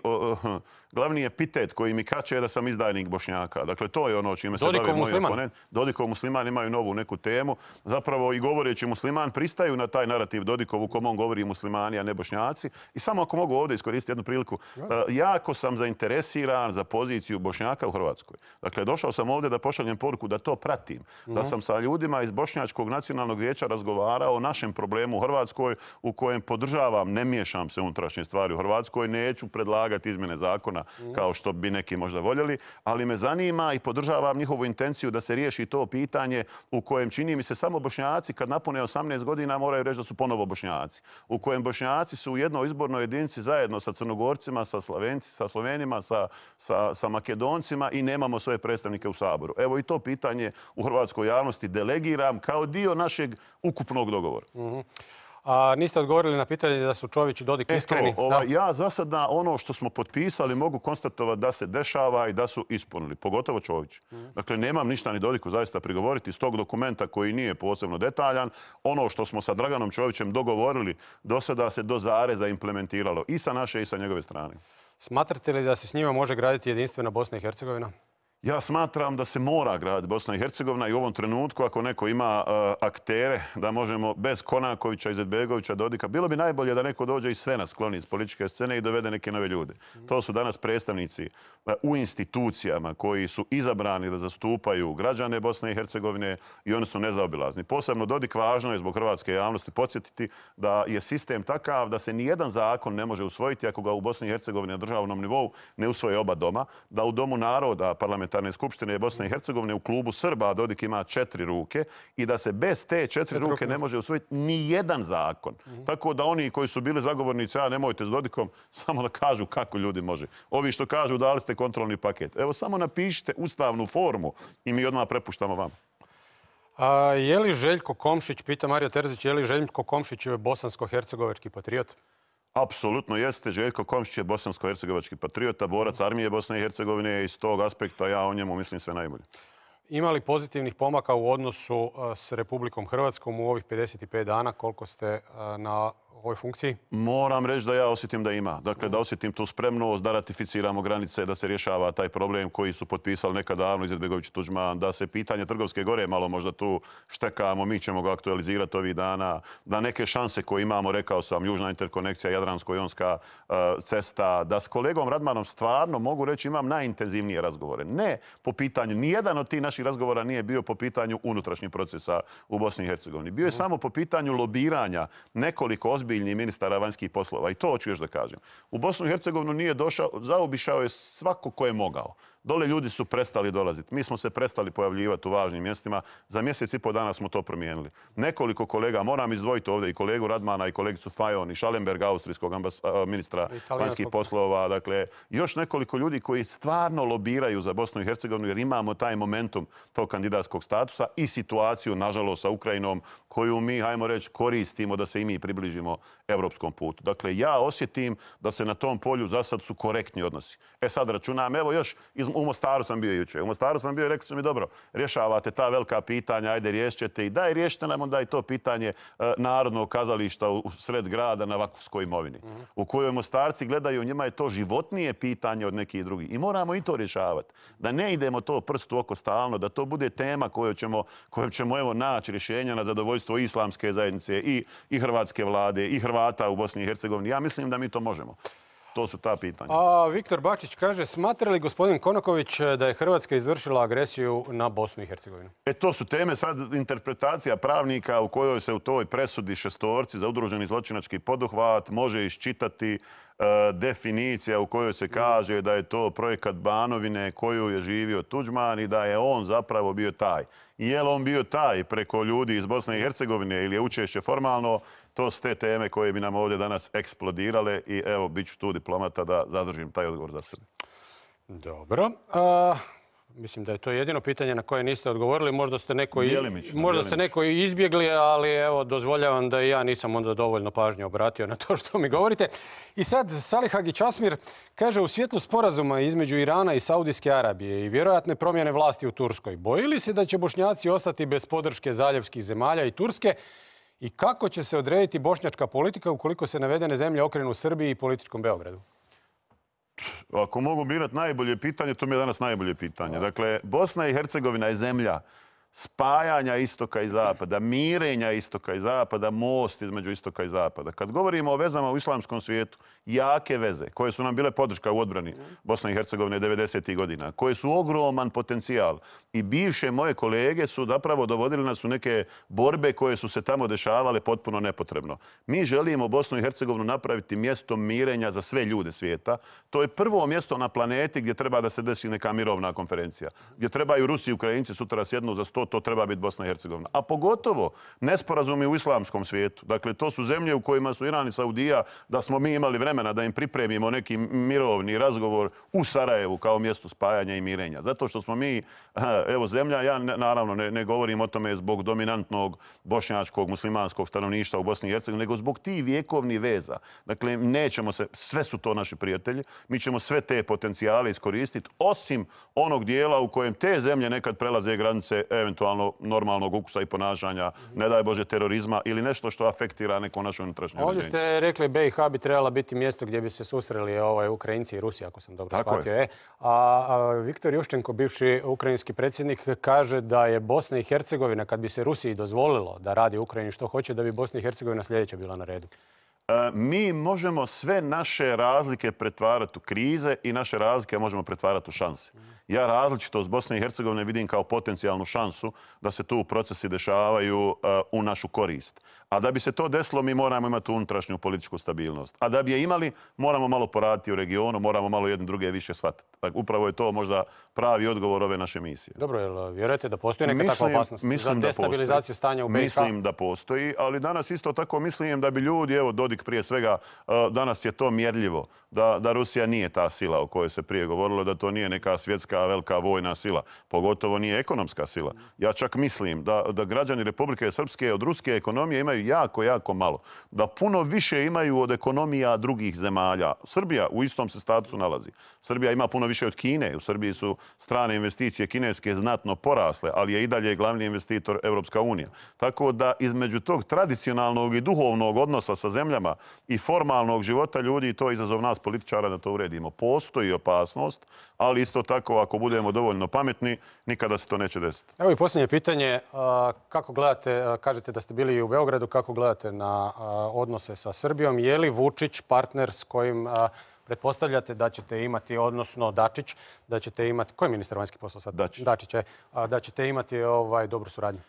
glavni epitet koji mi kače je da sam izdajnik Bošnjaka. Dakle, to je ono čime se dodiko bavi moj oponent. Dodikov imaju novu neku temu. Zapravo i govoreći musliman pristaju na taj narativ Dodikov u kom on govori muslimani, a ne Bošnjaci. I samo ako mogu ovdje iskoristiti jednu priliku, e, jako sam zainteresiran za poziciju Bošnjaka u Hrvatskoj. Dakle, došao sam ovdje da pošaljem poruku da to pratim. Da mhm. sam sa ljudima iz Bošnjačkog nacionalnog vijeća razgovarao o našem problemu u Hrvatskoj u kojem podržavam, ne miješam se unutrašnje stvari u Hrvatskoj, neću predlagati izmjene zakona kao što bi neki možda voljeli, ali me zanima i podržavam njihovu intenciju da se riješi to pitanje u kojem čini mi se samo Bošnjaci kad napune 18 godina moraju reći da su ponovo Bošnjaci. U kojem Bošnjaci su u jednoj izbornoj jedinici zajedno sa Crnogorcima, sa, Slavenci, sa Slovenima, sa, Makedoncima i nemamo svoje predstavnike u Saboru. Evo i to pitanje u hrvatskoj javnosti delegiram kao dio našeg ukupnog dogovora. Mhm. A, niste odgovorili na pitanje da su Čović i Dodik e, iskreni. Ovaj, ja za sada ono što smo potpisali mogu konstatovati da se dešava i da su ispunili, pogotovo Čović. Mhm. Dakle, nemam ništa ni Dodiku zaista prigovoriti iz tog dokumenta koji nije posebno detaljan. Ono što smo sa Draganom Čovićem dogovorili do sada se do zareza implementiralo i sa naše i sa njegove strane. Smatrate li da se s njima može graditi jedinstvena Bosna i Hercegovina? Ja smatram da se mora graditi Bosna i Hercegovina i u ovom trenutku ako neko ima e, aktere da možemo bez Konakovića, Izetbegovića, Dodika, bilo bi najbolje da neko dođe i sve nas skloni iz političke scene i dovede neke nove ljude. To su danas predstavnici e, u institucijama koji su izabrani da zastupaju građane Bosne i Hercegovine i oni su nezaobilazni. Posebno Dodik važno je zbog hrvatske javnosti podsjetiti da je sistem takav da se nijedan zakon ne može usvojiti ako ga u Bosni i Hercegovini na državnom nivou ne usvoje oba doma, da u Domu naroda parlament parlamentarne skupštine Bosne i Hercegovine u klubu Srba Dodik ima četiri ruke i da se bez te četiri ruke ne može usvojiti ni jedan zakon. Mhm. Tako da oni koji su bili zagovornici, a nemojte s Dodikom, samo da kažu kako ljudi može. Ovi što kažu dali ste kontrolni paket. Evo samo napišite ustavnu formu i mi odmah prepuštamo vam. je li Željko Komšić, pita Mario Terzić, je li Željko Komšić bosansko-hercegovački patriot? Apsolutno jeste. Željko Komšić je bosansko-hercegovački patriota, borac mhm. armije Bosne i Hercegovine i iz tog aspekta ja o njemu mislim sve najbolje. Ima li pozitivnih pomaka u odnosu eh, s Republikom Hrvatskom u ovih 55 dana koliko ste eh, na ovoj funkciji? Moram reći da ja osjetim da ima. Dakle, da osjetim tu spremnost, da ratificiramo granice, da se rješava taj problem koji su potpisali nekad davno Izetbegović Tuđman, da se pitanje Trgovske gore malo možda tu štekamo, mi ćemo ga aktualizirati ovih dana, da neke šanse koje imamo, rekao sam, Južna interkonekcija, Jadransko-Jonska eh, cesta, da s kolegom Radmanom stvarno mogu reći imam najintenzivnije razgovore. Ne po pitanju, nijedan od tih naših razgovora nije bio po pitanju unutrašnjih procesa u Bosni i Hercegovini. Bio je mhm. samo po pitanju lobiranja nekoliko ozbiljni ministara vanjskih poslova. I to ću još da kažem. U Bosnu i Hercegovinu nije došao, zaobišao je svako ko je mogao. Dole ljudi su prestali dolaziti. Mi smo se prestali pojavljivati u važnim mjestima. Za mjesec i pol dana smo to promijenili. Nekoliko kolega, moram izdvojiti ovdje i kolegu Radmana i kolegicu Fajon i Šalenberg, austrijskog ministra vanjskih poslova. Dakle, još nekoliko ljudi koji stvarno lobiraju za Bosnu i Hercegovinu jer imamo taj momentum tog kandidatskog statusa i situaciju, nažalost, sa Ukrajinom koju mi, hajmo reći, koristimo da se i mi približimo evropskom putu. Dakle, ja osjetim da se na tom polju za sad su korektni odnosi. E sad računam, evo još, u Mostaru sam bio jučer. U Mostaru sam bio i rekli su mi, dobro, rješavate ta velika pitanja, ajde riješćete i daj riješite nam onda i to pitanje e, Narodnog kazališta u, sred grada na Vakufskoj imovini. U kojoj Mostarci gledaju, njima je to životnije pitanje od nekih drugih. I moramo i to rješavati. Da ne idemo to prst u oko stalno, da to bude tema ćemo, kojom ćemo evo naći rješenja na zadovoljstvo islamske zajednice i, i hrvatske vlade i Hrvata u Bosni i Hercegovini. Ja mislim da mi to možemo. To su ta pitanja. A Viktor Bačić kaže, smatra li gospodin Konaković eh, da je Hrvatska izvršila agresiju na Bosnu i Hercegovinu? E to su teme sad interpretacija pravnika u kojoj se u toj presudi šestorci za udruženi zločinački poduhvat može iščitati eh, definicija u kojoj se kaže da je to projekat Banovine koju je živio Tuđman i da je on zapravo bio taj. Je li on bio taj preko ljudi iz Bosne i Hercegovine ili je učešće formalno to su te teme koje bi nam ovdje danas eksplodirale i evo, bit ću tu diplomata da zadržim taj odgovor za sebe. Dobro. mislim da je to jedino pitanje na koje niste odgovorili. Možda ste neko, možda ste neko izbjegli, ali evo, dozvoljavam da i ja nisam onda dovoljno pažnje obratio na to što mi govorite. I sad Salihagi Časmir kaže u svjetlu sporazuma između Irana i Saudijske Arabije i vjerojatne promjene vlasti u Turskoj. Bojili se da će Bošnjaci ostati bez podrške zaljevskih zemalja i Turske, i kako će se odrediti bošnjačka politika ukoliko se navedene zemlje okrenu Srbiji i političkom Beogradu? Ako mogu birati najbolje pitanje, to mi je danas najbolje pitanje. Dakle, Bosna i Hercegovina je zemlja spajanja istoka i zapada, mirenja istoka i zapada, most između istoka i zapada. Kad govorimo o vezama u islamskom svijetu, jake veze koje su nam bile podrška u odbrani Bosne i Hercegovine 90. godina, koje su ogroman potencijal i bivše moje kolege su zapravo dovodili nas u neke borbe koje su se tamo dešavale potpuno nepotrebno. Mi želimo Bosnu i Hercegovinu napraviti mjesto mirenja za sve ljude svijeta. To je prvo mjesto na planeti gdje treba da se desi neka mirovna konferencija, gdje trebaju Rusi i Ukrajinci sutra sjednu za sto to, to treba biti Bosna i Hercegovina. A pogotovo nesporazumi u islamskom svijetu. Dakle, to su zemlje u kojima su Iran i Saudija, da smo mi imali vremena da im pripremimo neki mirovni razgovor u Sarajevu kao mjestu spajanja i mirenja. Zato što smo mi, evo zemlja, ja naravno ne, ne govorim o tome zbog dominantnog bošnjačkog, muslimanskog stanovništva u Bosni i Hercegovini, nego zbog ti vjekovni veza. Dakle, nećemo se, sve su to naši prijatelji, mi ćemo sve te potencijale iskoristiti, osim onog dijela u kojem te zemlje nekad prelaze granice eventualno normalnog ukusa i ponašanja, ne daj Bože terorizma ili nešto što afektira neko naše unutrašnje Ovdje ste rekli BiH bi trebala biti mjesto gdje bi se susreli ovaj, Ukrajinci i Rusi, ako sam dobro shvatio. E. a, Viktor Juščenko, bivši ukrajinski predsjednik, kaže da je Bosna i Hercegovina, kad bi se Rusiji dozvolilo da radi Ukrajini što hoće, da bi Bosna i Hercegovina sljedeća bila na redu. E, mi možemo sve naše razlike pretvarati u krize i naše razlike možemo pretvarati u šanse. Ja različitost Bosne i Hercegovine vidim kao potencijalnu šansu da se tu procesi dešavaju e, u našu korist. A da bi se to desilo, mi moramo imati unutrašnju političku stabilnost. A da bi je imali, moramo malo poraditi u regionu, moramo malo jedne druge više shvatiti. Dakle, upravo je to možda pravi odgovor ove naše misije. Dobro, jel vjerujete da postoji neka takva opasnost za destabilizaciju stanja u BiH? Mislim da postoji, ali danas isto tako mislim da bi ljudi, evo Dodik prije svega, e, danas je to mjerljivo, da, Rusija nije ta sila o kojoj se prije govorilo, da to nije neka svjetska velika vojna sila, pogotovo nije ekonomska sila. Ja čak mislim da, da građani Republike Srpske od ruske ekonomije imaju jako, jako malo. Da puno više imaju od ekonomija drugih zemalja. Srbija u istom se statusu nalazi. Srbija ima puno više od Kine. U Srbiji su strane investicije kineske znatno porasle, ali je i dalje glavni investitor Evropska unija. Tako da između tog tradicionalnog i duhovnog odnosa sa zemljama i formalnog života ljudi, to je izazov nas političara da to uredimo. Postoji opasnost, ali isto tako ako budemo dovoljno pametni, nikada se to neće desiti. Evo i posljednje pitanje. Kako gledate, kažete da ste bili u Beogradu, kako gledate na odnose sa Srbijom? Je li Vučić partner s kojim Pretpostavljate da ćete imati, odnosno Dačić, da ćete imati, koji je ministar vanjskih poslova sad? Dačić. E, da ćete imati ovaj, dobru suradnju.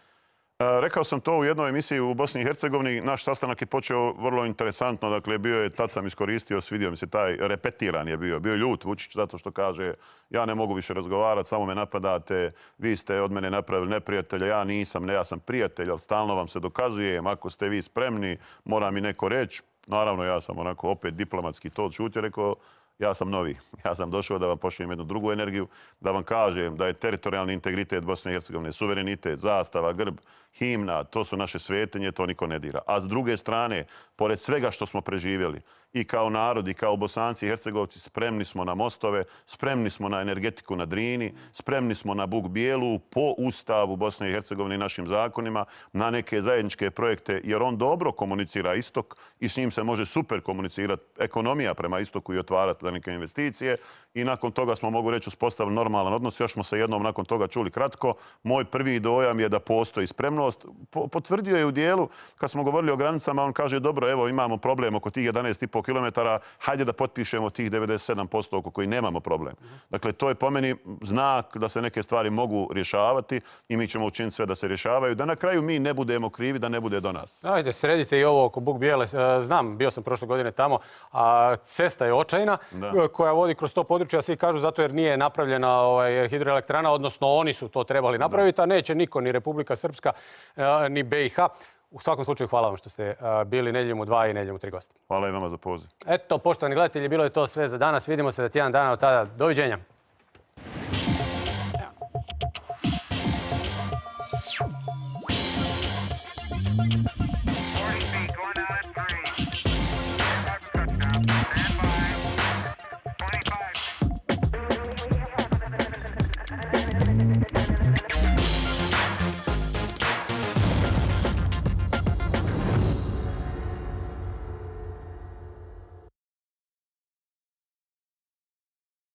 E, rekao sam to u jednoj emisiji u Bosni i Hercegovini. Naš sastanak je počeo vrlo interesantno. Dakle, bio je, tad sam iskoristio, svidio mi se taj, repetiran je bio. Bio je ljut Vučić zato što kaže ja ne mogu više razgovarati, samo me napadate, vi ste od mene napravili neprijatelja, ja nisam, ne, ja sam prijatelj, ali stalno vam se dokazujem. Ako ste vi spremni, mora mi neko reći. Naravno, ja sam onako opet diplomatski to odšutio, rekao, ja sam novi. Ja sam došao da vam pošljem jednu drugu energiju, da vam kažem da je teritorijalni integritet Bosne i Hercegovine, suverenitet, zastava, grb, himna, to su naše svetinje, to niko ne dira. A s druge strane, pored svega što smo preživjeli, i kao narod, i kao bosanci i hercegovci, spremni smo na mostove, spremni smo na energetiku na Drini, spremni smo na Bug Bijelu, po ustavu Bosne i Hercegovine i našim zakonima, na neke zajedničke projekte, jer on dobro komunicira istok i s njim se može super komunicirati ekonomija prema istoku i otvarati neke investicije i nakon toga smo, mogu reći, uspostavili normalan odnos. Još smo se jednom nakon toga čuli kratko. Moj prvi dojam je da postoji spremnost. Potvrdio je u dijelu, kad smo govorili o granicama, on kaže, dobro, evo imamo problem oko tih 11,5 km, hajde da potpišemo tih 97% oko koji nemamo problem. Dakle, to je po meni znak da se neke stvari mogu rješavati i mi ćemo učiniti sve da se rješavaju, da na kraju mi ne budemo krivi, da ne bude do nas. Ajde, sredite i ovo oko Buk Bijele. E, znam, bio sam prošle godine tamo, a cesta je očajna koja vodi kroz to područja svi kažu zato jer nije napravljena ovaj, hidroelektrana, odnosno oni su to trebali napraviti, a neće niko, ni Republika Srpska, eh, ni BiH. U svakom slučaju hvala vam što ste eh, bili nedjeljom u dva i nedjeljom u tri gosta. Hvala i vama za poziv. Eto, poštovani gledatelji, bilo je to sve za danas. Vidimo se za tjedan dana od tada. Doviđenja.